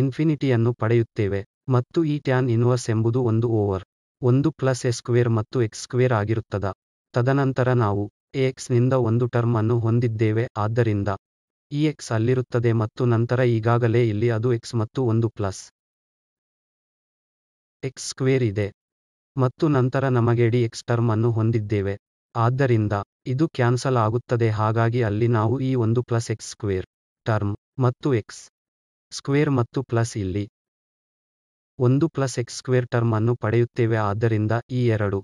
ಇನ್ಫಿನಿಟಿಯನ್ನು ಪಡೆಯುತ್ತೇವೆ ಮತ್ತು ಈ ಟ್ಯಾನ್ ಇನ್ವರ್ಸ್ ಎಂಬುದು ಒಂದು ಓವರ್ ಒಂದು ಪ್ಲಸ್ ಎಸ್ಕ್ವೇರ್ ಮತ್ತು ಎಕ್ಸ್ ಸ್ಕ್ವೇರ್ ಆಗಿರುತ್ತದ ತದನಂತರ ನಾವು ಎಕ್ಸ್ ನಿಂದ ಒಂದು ಟರ್ಮ್ ಅನ್ನು ಹೊಂದಿದ್ದೇವೆ ಆದ್ದರಿಂದ ಈ ಎಕ್ಸ್ ಅಲ್ಲಿರುತ್ತದೆ ಮತ್ತು ನಂತರ ಈಗಾಗಲೇ ಇಲ್ಲಿ ಅದು ಎಕ್ಸ್ ಮತ್ತು ಒಂದು ಪ್ಲಸ್ ಎಕ್ಸ್ ಸ್ಕ್ವೇರ್ ಇದೆ ಮತ್ತು ನಂತರ ನಮಗೆ ಡಿ ಎಕ್ಸ್ ಟರ್ಮ್ ಅನ್ನು ಹೊಂದಿದ್ದೇವೆ ಆದ್ದರಿಂದ ಇದು ಕ್ಯಾನ್ಸಲ್ ಆಗುತ್ತದೆ ಹಾಗಾಗಿ ಅಲ್ಲಿ ನಾವು ಈ ಒಂದು ಪ್ಲಸ್ ಎಕ್ಸ್ ಸ್ಕ್ವೇರ್ ಟರ್ಮ್ ಮತ್ತು ಎಕ್ಸ್ ಸ್ಕ್ವೇರ್ ಮತ್ತು ಪ್ಲಸ್ ಇಲ್ಲಿ ಒಂದು ಪ್ಲಸ್ ಎಕ್ಸ್ ಸ್ಕ್ವೇರ್ ಟರ್ಮ್ ಅನ್ನು ಪಡೆಯುತ್ತೇವೆ ಆದ್ದರಿಂದ ಈ ಎರಡು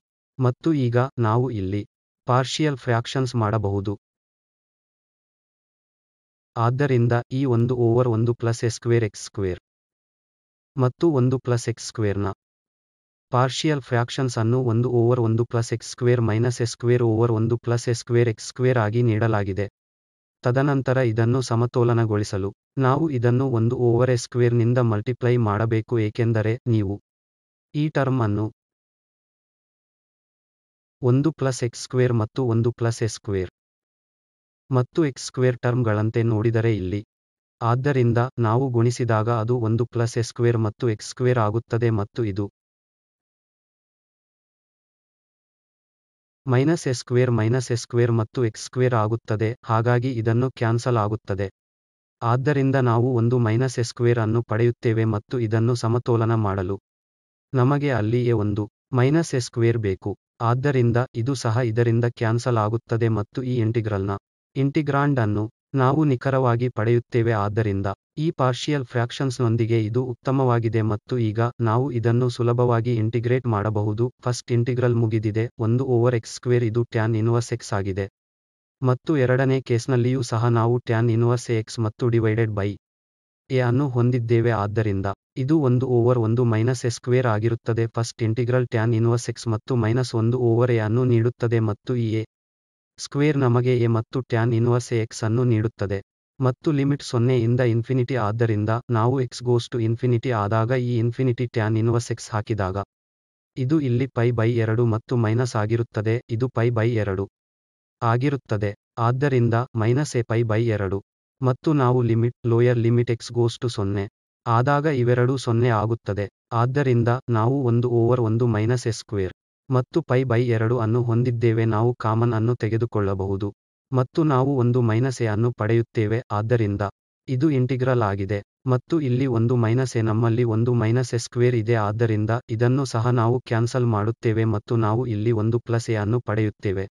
ಮತ್ತು ಈಗ ನಾವು ಇಲ್ಲಿ ಪಾರ್ಷಿಯಲ್ ಫ್ರ್ಯಾಕ್ಷನ್ಸ್ ಮಾಡಬಹುದು ಆದ್ದರಿಂದ ಈ ಒಂದು ಓವರ್ ಒಂದು plus A square X square ಮತ್ತು ಒಂದು ಪ್ಲಸ್ ಎಕ್ಸ್ ಸ್ಕ್ವೇರ್ನ ಪಾರ್ಷಿಯಲ್ ಫ್ರ್ಯಾಕ್ಷನ್ಸ್ ಅನ್ನು ಒಂದು ಓವರ್ ಒಂದು plus X square minus A square over ಒಂದು plus A square X square ಆಗಿ ನೀಡಲಾಗಿದೆ ತದನಂತರ ಇದನ್ನು ಸಮತೋಲನಗೊಳಿಸಲು ನಾವು ಇದನ್ನು ಒಂದು ಓವರ್ ಎ ಸ್ಕ್ವೇರ್ನಿಂದ ಮಲ್ಟಿಪ್ಲೈ ಮಾಡಬೇಕು ಏಕೆಂದರೆ ನೀವು ಈ ಟರ್ಮ್ ಅನ್ನು ಒಂದು ಪ್ಲಸ್ ಎಕ್ಸ್ ಸ್ಕ್ವೇರ್ ಮತ್ತು ಒಂದು ಪ್ಲಸ್ ಎ ಸ್ಕ್ವೇರ್ ಮತ್ತು ಎಕ್ಸ್ ಸ್ಕ್ವೇರ್ ಟರ್ಮ್ಗಳಂತೆ ನೋಡಿದರೆ ಇಲ್ಲಿ ಆದ್ದರಿಂದ ನಾವು ಗುಣಿಸಿದಾಗ ಅದು ಒಂದು ಪ್ಲಸ್ ಎ ಸ್ಕ್ವೇರ್ ಮತ್ತು ಎಕ್ಸ್ ಸ್ಕ್ವೇರ್ ಆಗುತ್ತದೆ ಮತ್ತು ಇದು minus S square minus S square ಮತ್ತು ಎಕ್ಸ್ ಸ್ಕ್ವೇರ್ ಆಗುತ್ತದೆ ಹಾಗಾಗಿ ಇದನ್ನು ಕ್ಯಾನ್ಸಲ್ ಆಗುತ್ತದೆ ಆದ್ದರಿಂದ ನಾವು ಒಂದು ಮೈನಸ್ ಎಸ್ ಸ್ಕ್ವೇರ್ ಅನ್ನು ಪಡೆಯುತ್ತೇವೆ ಮತ್ತು ಇದನ್ನು ಸಮತೋಲನ ಮಾಡಲು ನಮಗೆ ಅಲ್ಲಿಯೇ ಒಂದು ಮೈನಸ್ ಎಸ್ ಸ್ಕ್ವೇರ್ ಬೇಕು ಆದ್ದರಿಂದ ಇದು ಸಹ ಇದರಿಂದ ಕ್ಯಾನ್ಸಲ್ ಆಗುತ್ತದೆ ಮತ್ತು ಈ ಇಂಟಿಗ್ರಲ್ನ ಇಂಟಿಗ್ರಾಂಡ್ ಅನ್ನು ನಾವು ನಿಖರವಾಗಿ ಪಡೆಯುತ್ತೇವೆ ಆದ್ದರಿಂದ ಈ ಪಾರ್ಷಿಯಲ್ ಫ್ರ್ಯಾಕ್ಷನ್ಸ್ನೊಂದಿಗೆ ಇದು ಉತ್ತಮವಾಗಿದೆ ಮತ್ತು ಈಗ ನಾವು ಇದನ್ನು ಸುಲಭವಾಗಿ ಇಂಟಿಗ್ರೇಟ್ ಮಾಡಬಹುದು ಫಸ್ಟ್ ಇಂಟಿಗ್ರಲ್ ಮುಗಿದಿದೆ ಒಂದು ಓವರ್ ಎಕ್ಸ್ ಸ್ಕ್ವೇರ್ ಇದು ಟ್ಯಾನ್ ಇನ್ವರ್ಸ್ ಎಕ್ಸ್ ಆಗಿದೆ ಮತ್ತು ಎರಡನೇ ಕೇಸ್ನಲ್ಲಿಯೂ ಸಹ ನಾವು ಟ್ಯಾನ್ ಇನ್ವರ್ಸ್ ಎಕ್ಸ್ ಮತ್ತು ಡಿವೈಡೆಡ್ ಬೈ ಎ ಅನ್ನು ಹೊಂದಿದ್ದೇವೆ ಆದ್ದರಿಂದ ಇದು ಒಂದು ಓವರ್ ಒಂದು ಮೈನಸ್ ಎ ಸ್ಕ್ವೇರ್ ಆಗಿರುತ್ತದೆ first integral tan inverse X ಮತ್ತು ಮೈನಸ್ ಒಂದು ಓವರ್ ಎ ಅನ್ನು ನೀಡುತ್ತದೆ ಮತ್ತು ಈ ಎ ಸ್ಕ್ವೇರ್ ನಮಗೆ ಎ ಮತ್ತು ಟ್ಯಾನ್ ಇನ್ವರ್ಸ್ ಎಕ್ಸ್ ಅನ್ನು ನೀಡುತ್ತದೆ ಮತ್ತು ಲಿಮಿಟ್ ಸೊನ್ನೆಯಿಂದ ಇನ್ಫಿನಿಟಿ ಆದ್ದರಿಂದ ನಾವು ಎಕ್ಸ್ ಗೋಸ್ ಟು ಇನ್ಫಿನಿಟಿ ಆದಾಗ ಈ ಇನ್ಫಿನಿಟಿ ಟ್ಯಾನ್ ಇನ್ವರ್ಸ್ ಎಕ್ಸ್ ಹಾಕಿದಾಗ ಇದು ಇಲ್ಲಿ ಪೈ ಬೈ ಎರಡು ಮತ್ತು ಮೈನಸ್ ಆಗಿರುತ್ತದೆ ಇದು ಪೈ ಬೈ ಎರಡು ಆಗಿರುತ್ತದೆ ಆದ್ದರಿಂದ ಮೈನಸ್ ಎ ಪೈ ಬೈ ಎರಡು ಮತ್ತು ನಾವು limit lower limit X goes to ಸೊನ್ನೆ ಆದಾಗ ಇವೆರಡೂ ಸೊನ್ನೆ ಆಗುತ್ತದೆ ಆದ್ದರಿಂದ ನಾವು ಒಂದು ಓವರ್ ಒಂದು ಮೈನಸ್ ಎ ಸ್ಕ್ವೇರ್ ಮತ್ತು ಪೈ ಬೈ ಎರಡು ಅನ್ನು ಹೊಂದಿದ್ದೇವೆ ನಾವು ಕಾಮನ್ ಅನ್ನು ತೆಗೆದುಕೊಳ್ಳಬಹುದು ಮತ್ತು ನಾವು ಒಂದು ಮೈನಸ್ ಎ ಅನ್ನು ಪಡೆಯುತ್ತೇವೆ ಆದ್ದರಿಂದ ಇದು ಇಂಟಿಗ್ರಲ್ ಆಗಿದೆ ಮತ್ತು ಇಲ್ಲಿ ಒಂದು ಮೈನಸ್ ಎ ನಮ್ಮಲ್ಲಿ ಒಂದು ಮೈನಸ್ ಎ ಸ್ಕ್ವೇರ್ ಇದೆ ಆದ್ದರಿಂದ ಇದನ್ನು ಸಹ ನಾವು ಕ್ಯಾನ್ಸಲ್ ಮಾಡುತ್ತೇವೆ ಮತ್ತು ನಾವು ಇಲ್ಲಿ ಒಂದು ಪ್ಲಸ್ ಎ ಅನ್ನು ಪಡೆಯುತ್ತೇವೆ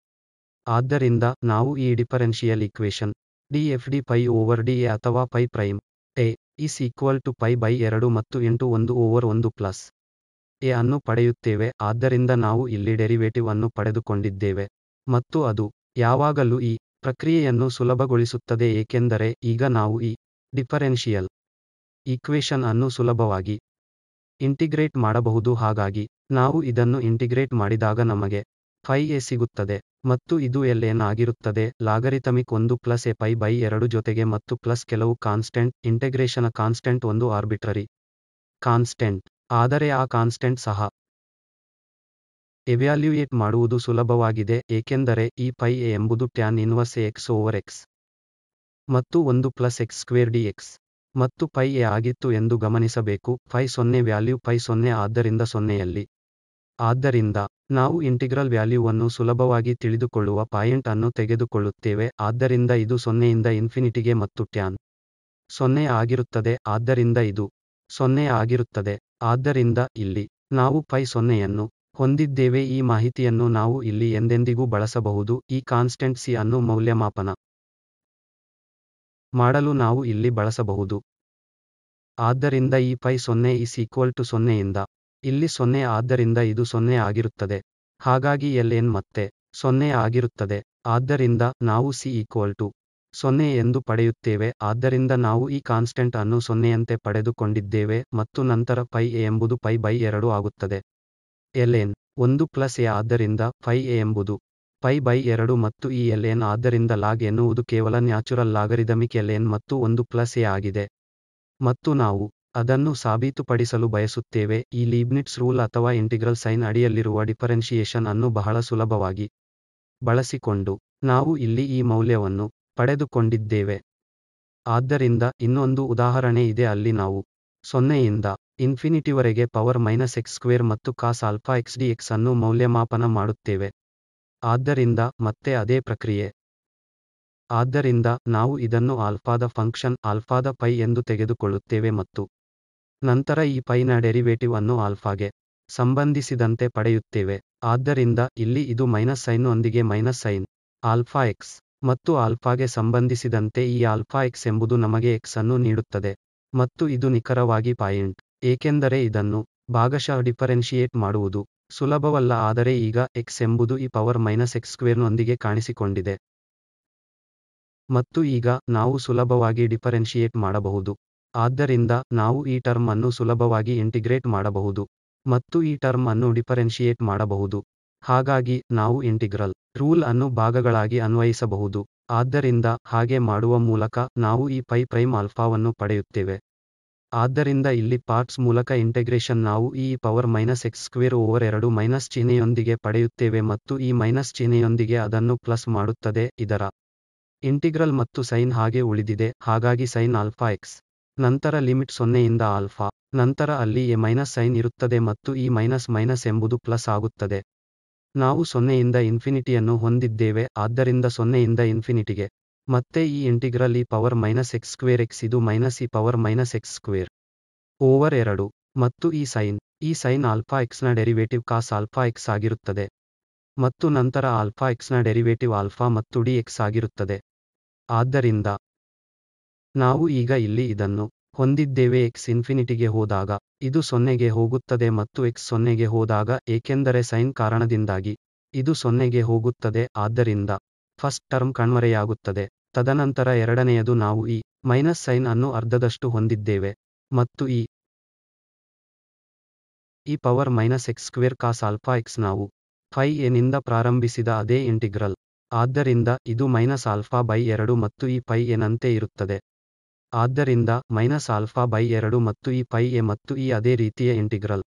ಆದ್ದರಿಂದ ನಾವು ಈ differential equation D F D pi over D A ಅಥವಾ pi prime A is equal to pi by ಎರಡು ಮತ್ತು ಎಂಟು ಒಂದು ಓವರ್ ಒಂದು ಪ್ಲಸ್ ಎ ಅನ್ನು ಪಡೆಯುತ್ತೇವೆ ಆದ್ದರಿಂದ ನಾವು ಇಲ್ಲಿ ಡೆರಿವೇಟಿವ್ ಅನ್ನು ಪಡೆದುಕೊಂಡಿದ್ದೇವೆ ಮತ್ತು ಅದು ಯಾವಾಗಲೂ ಈ ಪ್ರಕ್ರಿಯೆಯನ್ನು ಸುಲಭಗೊಳಿಸುತ್ತದೆ ಏಕೆಂದರೆ ಈಗ ನಾವು ಈ ಡಿಫರೆನ್ಷಿಯಲ್ ಈಕ್ವೇಶನ್ ಅನ್ನು ಸುಲಭವಾಗಿ ಇಂಟಿಗ್ರೇಟ್ ಮಾಡಬಹುದು ಹಾಗಾಗಿ ನಾವು ಇದನ್ನು ಇಂಟಿಗ್ರೇಟ್ ಮಾಡಿದಾಗ ನಮಗೆ ಫೈ ಎ ಸಿಗುತ್ತದೆ ಮತ್ತು ಇದು ಎಲ್ಲೇನಾಗಿರುತ್ತದೆ ಎನ್ ಆಗಿರುತ್ತದೆ ಲಾಗರಿಥಮಿಕ್ ಒಂದು ಪ್ಲಸ್ ಎ ಪೈ ಬೈ ಎರಡು ಜೊತೆಗೆ ಮತ್ತು ಪ್ಲಸ್ ಕೆಲವು ಕಾನ್ಸ್ಟೆಂಟ್ ಇಂಟಿಗ್ರೇಷನ್ ಕಾನ್ಸ್ಟೆಂಟ್ ಒಂದು ಆರ್ಬಿಟ್ರರಿ ಕಾನ್ಸ್ಟೆಂಟ್ ಆದರೆ ಆ ಕಾನ್ಸ್ಟೆಂಟ್ ಸಹ ಎವ್ಯಾಲ್ಯೂಯೇಟ್ ಮಾಡುವುದು ಸುಲಭವಾಗಿದೆ ಏಕೆಂದರೆ ಈ ಪೈ ಎ ಎಂಬುದು tan inverse X over X ಮತ್ತು ಒಂದು plus X square D X ಮತ್ತು ಪೈ ಎ ಆಗಿತ್ತು ಎಂದು ಗಮನಿಸಬೇಕು ಫೈ ಸೊನ್ನೆ ವ್ಯಾಲ್ಯೂ ಪೈ ಸೊನ್ನೆ ಆದ್ದರಿಂದ ಸೊನ್ನೆಯಲ್ಲಿ ಆದ್ದರಿಂದ ನಾವು ಇಂಟಿಗ್ರಲ್ ವ್ಯಾಲ್ಯೂವನ್ನು ಸುಲಭವಾಗಿ ತಿಳಿದುಕೊಳ್ಳುವ ಪಾಯಿಂಟ್ ಅನ್ನು ತೆಗೆದುಕೊಳ್ಳುತ್ತೇವೆ ಆದ್ದರಿಂದ ಇದು ಸೊನ್ನೆಯಿಂದ ಇನ್ಫಿನಿಟಿಗೆ ಮತ್ತು ಟ್ಯಾನ್ ಸೊನ್ನೆ ಆಗಿರುತ್ತದೆ ಆದ್ದರಿಂದ ಇದು ಸೊನ್ನೆ ಆಗಿರುತ್ತದೆ ಆದ್ದರಿಂದ ಇಲ್ಲಿ ನಾವು ಪೈ ಸೊನ್ನೆಯನ್ನು ಹೊಂದಿದ್ದೇವೆ ಈ ಮಾಹಿತಿಯನ್ನು ನಾವು ಇಲ್ಲಿ ಎಂದೆಂದಿಗೂ ಬಳಸಬಹುದು ಈ ಕಾನ್ಸ್ಟೆಂಟ್ ಸಿ ಅನ್ನು ಮೌಲ್ಯಮಾಪನ ಮಾಡಲು ನಾವು ಇಲ್ಲಿ ಬಳಸಬಹುದು ಆದ್ದರಿಂದ ಈ ಪೈ ಸೊನ್ನೆ ಇಸ್ ಈಕ್ವಲ್ ಟು ಸೊನ್ನೆಯಿಂದ ಇಲ್ಲಿ ಸೊನ್ನೆ ಆದ್ದರಿಂದ ಇದು ಸೊನ್ನೆ ಆಗಿರುತ್ತದೆ ಹಾಗಾಗಿ ಎಲ್ ಎನ್ ಮತ್ತೆ ಸೊನ್ನೆ ಆಗಿರುತ್ತದೆ ಆದ್ದರಿಂದ ನಾವು ಸಿ ಈಕ್ವಲ್ ಟು ಸೊನ್ನೆ ಎಂದು ಪಡೆಯುತ್ತೇವೆ ಆದ್ದರಿಂದ ನಾವು ಈ ಕಾನ್ಸ್ಟೆಂಟ್ ಅನ್ನು ಸೊನ್ನೆಯಂತೆ ಪಡೆದುಕೊಂಡಿದ್ದೇವೆ ಮತ್ತು ನಂತರ ಪೈ ಎ ಎಂಬುದು ಪೈ ಬೈ ಎರಡು ಆಗುತ್ತದೆ ಎಲ್ಎನ್ ಒಂದು ಪ್ಲಸ್ ಎ ಆದ್ದರಿಂದ ಫೈ ಎ ಎಂಬುದು ಫೈ ಬೈ ಎರಡು ಮತ್ತು ಈ ಎಲ್ಎನ್ ಆದ್ದರಿಂದ ಲಾಗ್ ಎನ್ನುವುದು ಕೇವಲ ನ್ಯಾಚುರಲ್ ಲಾಗರಿದಮಿಕ್ ಎಲ್ಎನ್ ಮತ್ತು ಒಂದು ಪ್ಲಸ್ ಎ ಆಗಿದೆ ಮತ್ತು ನಾವು ಅದನ್ನು ಸಾಬೀತುಪಡಿಸಲು ಬಯಸುತ್ತೇವೆ ಈ ಲೀಬ್ನಿಟ್ಸ್ ರೂಲ್ ಅಥವಾ ಇಂಟಿಗ್ರಲ್ ಸೈನ್ ಅಡಿಯಲ್ಲಿರುವ ಡಿಫರೆನ್ಶಿಯೇಷನ್ ಅನ್ನು ಬಹಳ ಸುಲಭವಾಗಿ ಬಳಸಿಕೊಂಡು ನಾವು ಇಲ್ಲಿ ಈ ಮೌಲ್ಯವನ್ನು ಪಡೆದುಕೊಂಡಿದ್ದೇವೆ ಆದ್ದರಿಂದ ಇನ್ನೊಂದು ಉದಾಹರಣೆ ಇದೆ ಅಲ್ಲಿ ನಾವು ಸೊನ್ನೆಯಿಂದ ಇನ್ಫಿನಿಟಿವರೆಗೆ ಪವರ್ ಮೈನಸ್ ಎಕ್ಸ್ ಸ್ಕ್ವೇರ್ ಮತ್ತು cos alpha x D X ಅನ್ನು ಮೌಲ್ಯಮಾಪನ ಮಾಡುತ್ತೇವೆ ಆದ್ದರಿಂದ ಮತ್ತೆ ಅದೇ ಪ್ರಕ್ರಿಯೆ ಆದ್ದರಿಂದ ನಾವು ಇದನ್ನು ಆಲ್ಫಾದ ಫಂಕ್ಷನ್ ಆಲ್ಫಾದ ಪೈ ಎಂದು ತೆಗೆದುಕೊಳ್ಳುತ್ತೇವೆ ಮತ್ತು ನಂತರ ಈ ಪೈನ ಡೆರಿವೇಟಿವ್ ಅನ್ನು ಆಲ್ಫಾಗೆ ಸಂಬಂಧಿಸಿದಂತೆ ಪಡೆಯುತ್ತೇವೆ ಆದ್ದರಿಂದ ಇಲ್ಲಿ ಇದು ಮೈನಸ್ ಸೈನ್ ಒಂದಿಗೆ ಮೈನಸ್ ಸೈನ್ ಆಲ್ಫಾ ಎಕ್ಸ್ ಮತ್ತು ಆಲ್ಫಾಗೆ ಸಂಬಂಧಿಸಿದಂತೆ ಈ ಆಲ್ಫಾ ಎಕ್ಸ್ ಎಂಬುದು ನಮಗೆ ಎಕ್ಸ್ ಅನ್ನು ನೀಡುತ್ತದೆ ಮತ್ತು ಇದು ನಿಖರವಾಗಿ ಪಾಯಿಂಟ್ ಏಕೆಂದರೆ ಇದನ್ನು ಭಾಗಶಃ ಡಿಫರೆನ್ಷಿಯೇಟ್ ಮಾಡುವುದು ಸುಲಭವಲ್ಲ ಆದರೆ ಈಗ x ಎಂಬುದು ಈ ಪವರ್ ಮೈನಸ್ ಎಕ್ಸ್ ಸ್ಕ್ವೇರ್ನೊಂದಿಗೆ ಕಾಣಿಸಿಕೊಂಡಿದೆ ಮತ್ತು ಈಗ ನಾವು ಸುಲಭವಾಗಿ ಡಿಫರೆನ್ಷಿಯೇಟ್ ಮಾಡಬಹುದು ಆದ್ದರಿಂದ ನಾವು ಈ ಟರ್ಮ್ ಅನ್ನು ಸುಲಭವಾಗಿ ಇಂಟಿಗ್ರೇಟ್ ಮಾಡಬಹುದು ಮತ್ತು ಈ ಟರ್ಮ್ ಅನ್ನು ಡಿಫರೆನ್ಷಿಯೇಟ್ ಮಾಡಬಹುದು ಹಾಗಾಗಿ ನಾವು ಇಂಟಿಗ್ರಲ್ ರೂಲ್ ಅನ್ನು ಭಾಗಗಳಾಗಿ ಅನ್ವಯಿಸಬಹುದು ಆದ್ದರಿಂದ ಹಾಗೆ ಮಾಡುವ ಮೂಲಕ ನಾವು ಈ ಪೈಪ್ರೈಮ್ ಪ್ರೈಮ್ ಆಲ್ಫಾವನ್ನು ಪಡೆಯುತ್ತೇವೆ ಆದ್ದರಿಂದ ಇಲ್ಲಿ ಪಾರ್ಟ್ಸ್ ಮೂಲಕ ಇಂಟಿಗ್ರೇಷನ್ ನಾವು ಈ power minus x square over ಎರಡು ಮೈನಸ್ ಚಿಹ್ನೆಯೊಂದಿಗೆ ಪಡೆಯುತ್ತೇವೆ ಮತ್ತು ಈ ಮೈನಸ್ ಚಿಹ್ನೆಯೊಂದಿಗೆ ಅದನ್ನು ಪ್ಲಸ್ ಮಾಡುತ್ತದೆ ಇದರ ಇಂಟಿಗ್ರಲ್ ಮತ್ತು ಸೈನ್ ಹಾಗೆ ಉಳಿದಿದೆ ಹಾಗಾಗಿ ಸೈನ್ ಆಲ್ಫಾ ಎಕ್ಸ್ ನಂತರ ಲಿಮಿಟ್ ಸೊನ್ನೆಯಿಂದ ಆಲ್ಫಾ ನಂತರ ಅಲ್ಲಿ ಎ ಮೈನಸ್ ಸೈನ್ ಇರುತ್ತದೆ ಮತ್ತು ಈ ಮೈನಸ್ ಮೈನಸ್ ಎಂಬುದು ಪ್ಲಸ್ ಆಗುತ್ತದೆ ನಾವು ಸೊನ್ನೆಯಿಂದ ಇನ್ಫಿನಿಟಿಯನ್ನು ಹೊಂದಿದ್ದೇವೆ ಆದ್ದರಿಂದ ಸೊನ್ನೆಯಿಂದ ಇನ್ಫಿನಿಟಿಗೆ ಮತ್ತೆ ಈ ಇಂಟಿಗ್ರಲ್ ಈ power minus x square x ಇದು ಮೈನಸ್ ಈ power minus x square over ಎರಡು ಮತ್ತು ಈ ಸೈನ್ ಈ ಸೈನ್ ಆಲ್ಫಾ ಎಕ್ಸ್ನ ಡೆರಿವೇಟಿವ್ ಕಾಸ್ ಆಲ್ಫಾ ಎಕ್ಸ್ ಆಗಿರುತ್ತದೆ ಮತ್ತು ನಂತರ ಆಲ್ಫಾ ಎಕ್ಸ್ನ ಡೆರಿವೇಟಿವ್ ಆಲ್ಫಾ ಮತ್ತು ಡಿ ಎಕ್ಸ್ ಆಗಿರುತ್ತದೆ ಆದ್ದರಿಂದ ನಾವು ಈಗ ಇಲ್ಲಿ ಇದನ್ನು ಹೊಂದಿದ್ದೇವೆ ಎಕ್ಸ್ ಇನ್ಫಿನಿಟಿಗೆ ಹೋದಾಗ ಇದು ಸೊನ್ನೆಗೆ ಹೋಗುತ್ತದೆ ಮತ್ತು ಎಕ್ಸ್ ಸೊನ್ನೆಗೆ ಹೋದಾಗ ಏಕೆಂದರೆ ಸೈನ್ ಕಾರಣದಿಂದಾಗಿ ಇದು ಸೊನ್ನೆಗೆ ಹೋಗುತ್ತದೆ ಆದ್ದರಿಂದ ಫಸ್ಟ್ ಟರ್ಮ್ ಕಣ್ಮರೆಯಾಗುತ್ತದೆ ತದನಂತರ ಎರಡನೆಯದು ನಾವು ಈ ಮೈನಸ್ ಸೈನ್ ಅನ್ನು ಅರ್ಧದಷ್ಟು ಹೊಂದಿದ್ದೇವೆ ಮತ್ತು ಈ ಈ power minus x square cos alpha x ನಾವು ಫೈ ಎನಿಂದ ಪ್ರಾರಂಭಿಸಿದ ಅದೇ ಇಂಟಿಗ್ರಲ್ ಆದ್ದರಿಂದ ಇದು ಮೈನಸ್ ಆಲ್ಫಾ ಬೈ ಎರಡು ಮತ್ತು ಈ ಫೈ ಎನಂತೆ ಇರುತ್ತದೆ ಆದ್ದರಿಂದ ಮೈನಸ್ ಆಲ್ಫಾ ಬೈ ಎರಡು ಮತ್ತು ಈ ಫೈ ಎ ಮತ್ತು ಈ ಅದೇ ರೀತಿಯ ಇಂಟಿಗ್ರಲ್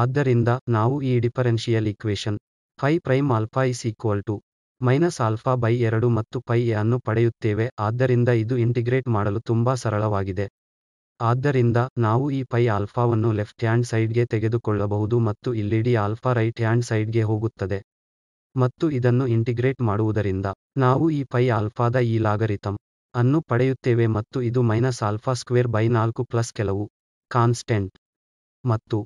ಆದ್ದರಿಂದ ನಾವು ಈ differential equation phi prime alpha is equal to minus alpha by ಎರಡು ಮತ್ತು ಪೈ ಎ ಅನ್ನು ಪಡೆಯುತ್ತೇವೆ ಆದ್ದರಿಂದ ಇದು ಇಂಟಿಗ್ರೇಟ್ ಮಾಡಲು ತುಂಬಾ ಸರಳವಾಗಿದೆ ಆದ್ದರಿಂದ ನಾವು ಈ ಪೈ ಆಲ್ಫಾವನ್ನು ಲೆಫ್ಟ್ ಹ್ಯಾಂಡ್ ಸೈಡ್ಗೆ ತೆಗೆದುಕೊಳ್ಳಬಹುದು ಮತ್ತು ಡಿ ಆಲ್ಫಾ ರೈಟ್ ಹ್ಯಾಂಡ್ ಸೈಡ್ಗೆ ಹೋಗುತ್ತದೆ ಮತ್ತು ಇದನ್ನು ಇಂಟಿಗ್ರೇಟ್ ಮಾಡುವುದರಿಂದ ನಾವು ಈ ಪೈ ಆಲ್ಫಾದ ಈ ಲಾಗರಿತಮ್ ಅನ್ನು ಪಡೆಯುತ್ತೇವೆ ಮತ್ತು ಇದು ಮೈನಸ್ ಆಲ್ಫಾ ಸ್ಕ್ವೇರ್ ಬೈ ನಾಲ್ಕು ಪ್ಲಸ್ ಕೆಲವು ಕಾನ್ಸ್ಟೆಂಟ್ ಮತ್ತು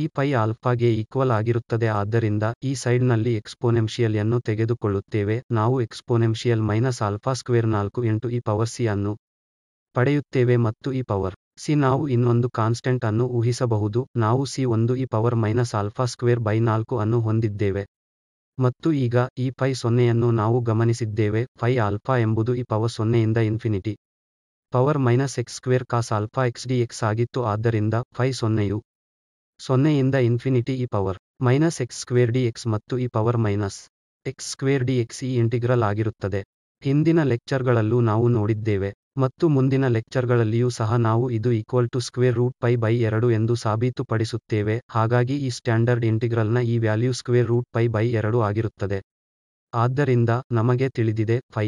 ಈ ಪೈ ಆಲ್ಫಾಗೆ ಈಕ್ವಲ್ ಆಗಿರುತ್ತದೆ ಆದ್ದರಿಂದ ಈ ಸೈಡ್ನಲ್ಲಿ ಎಕ್ಸ್ಪೋನೆಂಶಿಯಲ್ ಅನ್ನು ತೆಗೆದುಕೊಳ್ಳುತ್ತೇವೆ ನಾವು ಎಕ್ಸ್ಪೋನೆಂಶಿಯಲ್ ಮೈನಸ್ ಆಲ್ಫಾ ಸ್ಕ್ವೇರ್ ನಾಲ್ಕು ಎಂಟು ಈ ಪವರ್ ಸಿ ಅನ್ನು ಪಡೆಯುತ್ತೇವೆ ಮತ್ತು ಈ ಪವರ್ ಸಿ ನಾವು ಇನ್ನೊಂದು ಕಾನ್ಸ್ಟೆಂಟ್ ಅನ್ನು ಊಹಿಸಬಹುದು ನಾವು ಸಿ ಒಂದು ಈ power minus alpha square by ನಾಲ್ಕು ಅನ್ನು ಹೊಂದಿದ್ದೇವೆ ಮತ್ತು ಈಗ ಈ ಪೈ ಸೊನ್ನೆಯನ್ನು ನಾವು ಗಮನಿಸಿದ್ದೇವೆ ಫೈ ಆಲ್ಫಾ ಎಂಬುದು ಈ ಪವರ್ ಸೊನ್ನೆಯಿಂದ infinity power minus x square cos alpha x D x ಆಗಿತ್ತು ಆದ್ದರಿಂದ ಫೈ ಸೊನ್ನೆಯು ಸೊನ್ನೆಯಿಂದ infinity e power minus x square D X ಮತ್ತು e power minus x square D x ಈ ಇಂಟಿಗ್ರಲ್ ಆಗಿರುತ್ತದೆ ಹಿಂದಿನ ಲೆಕ್ಚರ್ಗಳಲ್ಲೂ ನಾವು ನೋಡಿದ್ದೇವೆ ಮತ್ತು ಮುಂದಿನ ಲೆಕ್ಚರ್ಗಳಲ್ಲಿಯೂ ಸಹ ನಾವು ಇದು equal to square root pi by ಎರಡು ಎಂದು ಸಾಬೀತುಪಡಿಸುತ್ತೇವೆ ಹಾಗಾಗಿ ಈ ಸ್ಟ್ಯಾಂಡರ್ಡ್ ಇಂಟಿಗ್ರಲ್ನ ಈ value square root pi by ಎರಡು ಆಗಿರುತ್ತದೆ ಆದ್ದರಿಂದ ನಮಗೆ ತಿಳಿದಿದೆ ಫೈ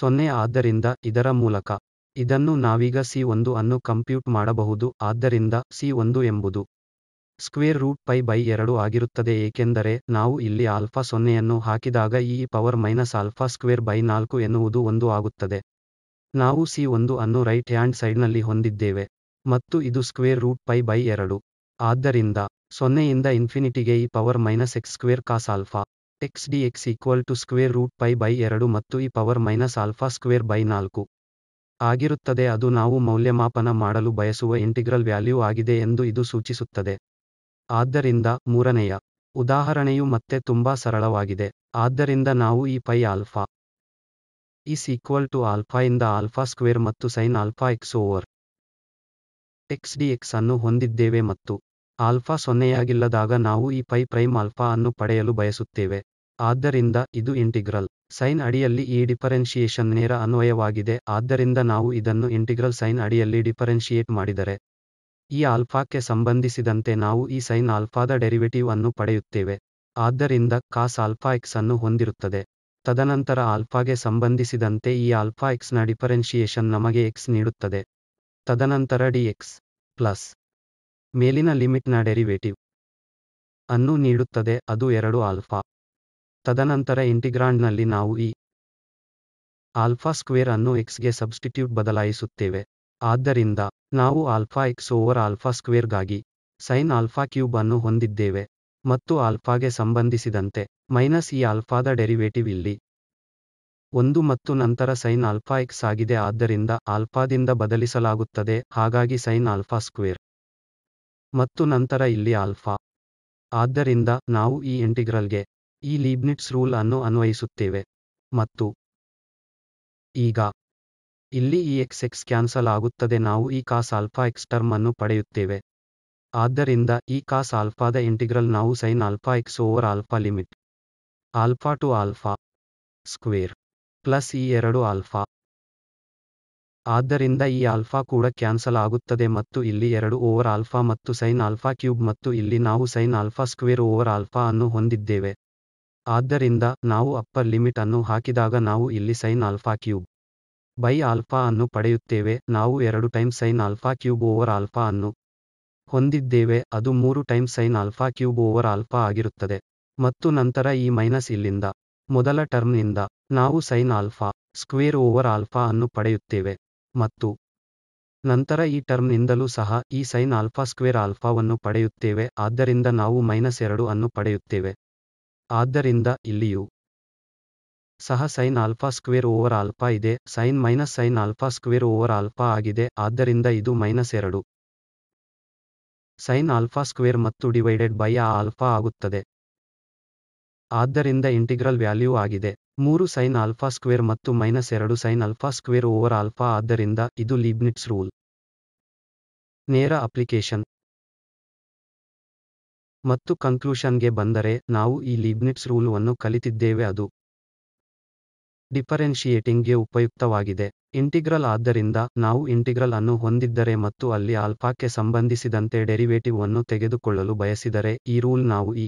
ಸೊನ್ನೆ ಆದ್ದರಿಂದ ಇದರ ಮೂಲಕ ಇದನ್ನು ನಾವೀಗ ಸಿ ಒಂದು ಅನ್ನು ಕಂಪ್ಯೂಟ್ ಮಾಡಬಹುದು ಆದ್ದರಿಂದ ಸಿ ಒಂದು ಎಂಬುದು ಸ್ಕ್ವೇರ್ ರೂಟ್ ಪೈ ಬೈ ಎರಡು ಆಗಿರುತ್ತದೆ ಏಕೆಂದರೆ ನಾವು ಇಲ್ಲಿ ಆಲ್ಫಾ ಸೊನ್ನೆಯನ್ನು ಹಾಕಿದಾಗ ಈ power minus alpha square by ನಾಲ್ಕು ಎನ್ನುವುದು ಒಂದು ಆಗುತ್ತದೆ ನಾವು ಸಿ ಒಂದು ಅನ್ನು ರೈಟ್ ಹ್ಯಾಂಡ್ ಸೈಡ್ನಲ್ಲಿ ಹೊಂದಿದ್ದೇವೆ ಮತ್ತು ಇದು ಸ್ಕ್ವೇರ್ ರೂಟ್ ಪೈ ಬೈ ಎರಡು ಆದ್ದರಿಂದ ಸೊನ್ನೆಯಿಂದ ಇನ್ಫಿನಿಟಿಗೆ ಈ power minus x square cos alpha x D x equal to square root pi by ಎರಡು ಮತ್ತು ಈ power minus alpha square by ನಾಲ್ಕು ಆಗಿರುತ್ತದೆ ಅದು ನಾವು ಮೌಲ್ಯಮಾಪನ ಮಾಡಲು ಬಯಸುವ ಇಂಟಿಗ್ರಲ್ ವ್ಯಾಲ್ಯೂ ಆಗಿದೆ ಎಂದು ಇದು ಸೂಚಿಸುತ್ತದೆ ಆದ್ದರಿಂದ ಮೂರನೆಯ ಉದಾಹರಣೆಯು ಮತ್ತೆ ತುಂಬಾ ಸರಳವಾಗಿದೆ ಆದ್ದರಿಂದ ನಾವು ಈ pi alpha is equal to alpha ಇಂದ ಆಲ್ಫಾ ಸ್ಕ್ವೇರ್ ಮತ್ತು sine alpha x over x D X ಅನ್ನು ಹೊಂದಿದ್ದೇವೆ ಮತ್ತು ಆಲ್ಫಾ ಸೊನ್ನೆಯಾಗಿಲ್ಲದಾಗ ನಾವು ಈ ಪೈ ಪ್ರೈಮ್ ಆಲ್ಫಾ ಅನ್ನು ಪಡೆಯಲು ಬಯಸುತ್ತೇವೆ ಆದ್ದರಿಂದ ಇದು ಇಂಟಿಗ್ರಲ್ ಸೈನ್ ಅಡಿಯಲ್ಲಿ ಈ ಡಿಫರೆನ್ಶಿಯೇಷನ್ ನೇರ ಅನ್ವಯವಾಗಿದೆ ಆದ್ದರಿಂದ ನಾವು ಇದನ್ನು ಇಂಟಿಗ್ರಲ್ ಸೈನ್ ಅಡಿಯಲ್ಲಿ ಡಿಫರೆನ್ಶಿಯೇಟ್ ಮಾಡಿದರೆ ಈ ಆಲ್ಫಾಕ್ಕೆ ಸಂಬಂಧಿಸಿದಂತೆ ನಾವು ಈ ಸೈನ್ ಆಲ್ಫಾದ ಡೆರಿವೇಟಿವ್ ಅನ್ನು ಪಡೆಯುತ್ತೇವೆ ಆದ್ದರಿಂದ ಕಾಸ್ ಆಲ್ಫಾ ಎಕ್ಸ್ ಅನ್ನು ಹೊಂದಿರುತ್ತದೆ ತದನಂತರ ಆಲ್ಫಾಗೆ ಸಂಬಂಧಿಸಿದಂತೆ ಈ ಆಲ್ಫಾ ಎಕ್ಸ್ನ ಡಿಫರೆನ್ಷಿಯೇಷನ್ ನಮಗೆ ಎಕ್ಸ್ ನೀಡುತ್ತದೆ ತದನಂತರ ಡಿ ಎಕ್ಸ್ ಪ್ಲಸ್ ಮೇಲಿನ ಲಿಮಿಟ್ನ ಡೆರಿವೇಟಿವ್ ಅನ್ನು ನೀಡುತ್ತದೆ ಅದು ಎರಡು ಆಲ್ಫಾ ತದನಂತರ ಇಂಟಿಗ್ರಾಂಡ್ನಲ್ಲಿ ನಾವು ಈ ಆಲ್ಫಾ ಸ್ಕ್ವೇರ್ ಅನ್ನು ಎಕ್ಸ್ಗೆ ಸಬ್ಸ್ಟಿಟ್ಯೂಟ್ ಬದಲಾಯಿಸುತ್ತೇವೆ ಆದ್ದರಿಂದ ನಾವು ಆಲ್ಫಾ ಎಕ್ಸ್ ಓವರ್ ಆಲ್ಫಾ ಸ್ಕ್ವೇರ್ಗಾಗಿ ಸೈನ್ ಆಲ್ಫಾ ಕ್ಯೂಬ್ ಅನ್ನು ಹೊಂದಿದ್ದೇವೆ ಮತ್ತು ಆಲ್ಫಾಗೆ ಸಂಬಂಧಿಸಿದಂತೆ ಮೈನಸ್ ಈ ಆಲ್ಫಾದ ಡೆರಿವೇಟಿವ್ ಇಲ್ಲಿ ಒಂದು ಮತ್ತು ನಂತರ ಸೈನ್ ಆಲ್ಫಾ ಎಕ್ಸ್ ಆಗಿದೆ ಆದ್ದರಿಂದ ಆಲ್ಫಾದಿಂದ ಬದಲಿಸಲಾಗುತ್ತದೆ ಹಾಗಾಗಿ ಸೈನ್ ಆಲ್ಫಾ ಸ್ಕ್ವೇರ್ ಮತ್ತು ನಂತರ ಇಲ್ಲಿ ಆಲ್ಫಾ ಆದ್ದರಿಂದ ನಾವು ಈ ಇಂಟಿಗ್ರಲ್ಗೆ ಈ ಲೀಬ್ನಿಟ್ಸ್ ರೂಲ್ ಅನ್ನು ಅನ್ವಯಿಸುತ್ತೇವೆ ಮತ್ತು ಈಗ ಇಲ್ಲಿ ಈ ಎಕ್ಸ್ ಎಕ್ಸ್ ಕ್ಯಾನ್ಸಲ್ ಆಗುತ್ತದೆ ನಾವು ಈ ಕಾಸ್ ಆಲ್ಫಾ ಎಕ್ಸ್ ಟರ್ಮ್ ಅನ್ನು ಪಡೆಯುತ್ತೇವೆ ಆದ್ದರಿಂದ ಈ ಕಾಸ್ ಆಲ್ಫಾದ ಇಂಟಿಗ್ರಲ್ ನಾವು sine alpha x over alpha limit alpha to alpha square plus ಈ ಎರಡು ಆಲ್ಫಾ ಆದ್ದರಿಂದ ಈ ಆಲ್ಫಾ ಕೂಡ ಕ್ಯಾನ್ಸಲ್ ಆಗುತ್ತದೆ ಮತ್ತು ಇಲ್ಲಿ ಎರಡು ಓವರ್ ಆಲ್ಫಾ ಮತ್ತು ಸೈನ್ ಆಲ್ಫಾ ಕ್ಯೂಬ್ ಮತ್ತು ಇಲ್ಲಿ ನಾವು sine alpha square over alpha ಅನ್ನು ಹೊಂದಿದ್ದೇವೆ ಆದ್ದರಿಂದ ನಾವು ಅಪ್ಪರ್ ಲಿಮಿಟ್ ಅನ್ನು ಹಾಕಿದಾಗ ನಾವು ಇಲ್ಲಿ sine alpha cube by alpha ಅನ್ನು ಪಡೆಯುತ್ತೇವೆ ನಾವು ಎರಡು time sine alpha cube over alpha ಅನ್ನು ಹೊಂದಿದ್ದೇವೆ ಅದು ಮೂರು time sine alpha cube over alpha ಆಗಿರುತ್ತದೆ ಮತ್ತು ನಂತರ ಈ ಮೈನಸ್ ಇಲ್ಲಿಂದ ಮೊದಲ ಟರ್ಮ್ನಿಂದ ನಾವು sine alpha square over alpha ಅನ್ನು ಪಡೆಯುತ್ತೇವೆ ಮತ್ತು ನಂತರ ಈ ಟರ್ಮ್ನಿಂದಲೂ ಸಹ ಈ ಸೈನ್ ಆಲ್ಫಾ ಸ್ಕ್ವೇರ್ ಆಲ್ಫಾವನ್ನು ಪಡೆಯುತ್ತೇವೆ ಆದ್ದರಿಂದ ನಾವು ಮೈನಸ್ ಎರಡು ಅನ್ನು ಪಡೆಯುತ್ತೇವೆ ಆದ್ದರಿಂದ ಇಲ್ಲಿಯೂ ಸಹ sine alpha square over alpha ಇದೆ sine minus sine alpha square over alpha ಆಗಿದೆ ಆದ್ದರಿಂದ ಇದು ಮೈನಸ್ ಎರಡು ಸೈನ್ ಆಲ್ಫಾ ಸ್ಕ್ವೇರ್ ಮತ್ತು ಡಿವೈಡೆಡ್ ಬೈ ಆ ಆಲ್ಫಾ ಆಗುತ್ತದೆ ಆದ್ದರಿಂದ ಇಂಟಿಗ್ರಲ್ ವ್ಯಾಲ್ಯೂ ಆಗಿದೆ ಮೂರು ಸೈನ್ ಆಲ್ಫಾ ಸ್ಕ್ವೇರ್ ಮತ್ತು ಮೈನಸ್ ಎರಡು sine alpha square over alpha ಆದ್ದರಿಂದ ಇದು ಲೀಬ್ನಿಟ್ಸ್ ರೂಲ್ ನೇರ ಅಪ್ಲಿಕೇಶನ್ ಮತ್ತು ಕನ್ಕ್ಲೂಷನ್ಗೆ ಬಂದರೆ ನಾವು ಈ ಲೀಬ್ನಿಟ್ಸ್ ರೂಲ್ ಅನ್ನು ಕಲಿತಿದ್ದೇವೆ ಅದು ಡಿಫರೆನ್ಷಿಯೇಟಿಂಗ್ ಗೆ ಉಪಯುಕ್ತವಾಗಿದೆ ಇಂಟಿಗ್ರಲ್ ಆದ್ದರಿಂದ ನಾವು ಇಂಟಿಗ್ರಲ್ ಅನ್ನು ಹೊಂದಿದ್ದರೆ ಮತ್ತು ಅಲ್ಲಿ ಆಲ್ಫಾಕ್ಕೆ ಸಂಬಂಧಿಸಿದಂತೆ ಡೆರಿವೇಟಿವ್ ಅನ್ನು ತೆಗೆದುಕೊಳ್ಳಲು ಬಯಸಿದರೆ ಈ ರೂಲ್ ನಾವು ಈ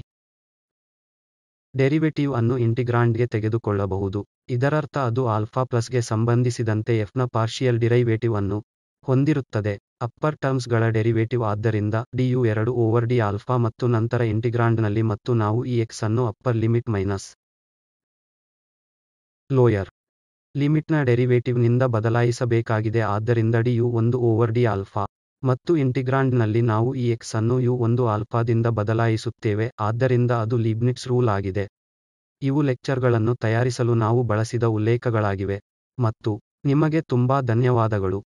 ಡೆರಿವೇಟಿವ್ ಅನ್ನು ಇಂಟಿಗ್ರಾಂಡ್ಗೆ ತೆಗೆದುಕೊಳ್ಳಬಹುದು ಇದರರ್ಥ ಅದು ಆಲ್ಫಾ ಪ್ಲಸ್ಗೆ ಸಂಬಂಧಿಸಿದಂತೆ ಎಫ್ನ ಪಾರ್ಷಿಯಲ್ ಡಿರೈವೇಟಿವ್ ಅನ್ನು ಹೊಂದಿರುತ್ತದೆ ಅಪ್ಪರ್ ಟರ್ಮ್ಸ್ ಗಳ ಡೆರಿವೇಟಿವ್ ಆದ್ದರಿಂದ ಡಿಯು ಎರಡು ಓವರ್ ಡಿ ಆಲ್ಫಾ ಮತ್ತು ನಂತರ ಇಂಟಿಗ್ರಾಂಡ್ನಲ್ಲಿ ಮತ್ತು ನಾವು ಈ ಎಕ್ಸ್ ಅನ್ನು ಅಪ್ಪರ್ ಲಿಮಿಟ್ ಮೈನಸ್ ಲೋಯರ್ ಲಿಮಿಟ್ನ ಡೆರಿವೇಟಿವ್ನಿಂದ ಬದಲಾಯಿಸಬೇಕಾಗಿದೆ ಆದ್ದರಿಂದ ಡಿ ಯು ಒಂದು ಓವರ್ ಡಿ ಆಲ್ಫಾ ಮತ್ತು ಇಂಟಿಗ್ರಾಂಡ್ನಲ್ಲಿ ನಾವು ಈ ಎಕ್ಸ್ ಅನ್ನು ಯು ಒಂದು ಆಲ್ಫಾದಿಂದ ಬದಲಾಯಿಸುತ್ತೇವೆ ಆದ್ದರಿಂದ ಅದು ಲಿಬ್ನಿಟ್ಸ್ ರೂಲ್ ಆಗಿದೆ ಇವು ಲೆಕ್ಚರ್ಗಳನ್ನು ತಯಾರಿಸಲು ನಾವು ಬಳಸಿದ ಉಲ್ಲೇಖಗಳಾಗಿವೆ ಮತ್ತು ನಿಮಗೆ ತುಂಬಾ ಧನ್ಯವಾದಗಳು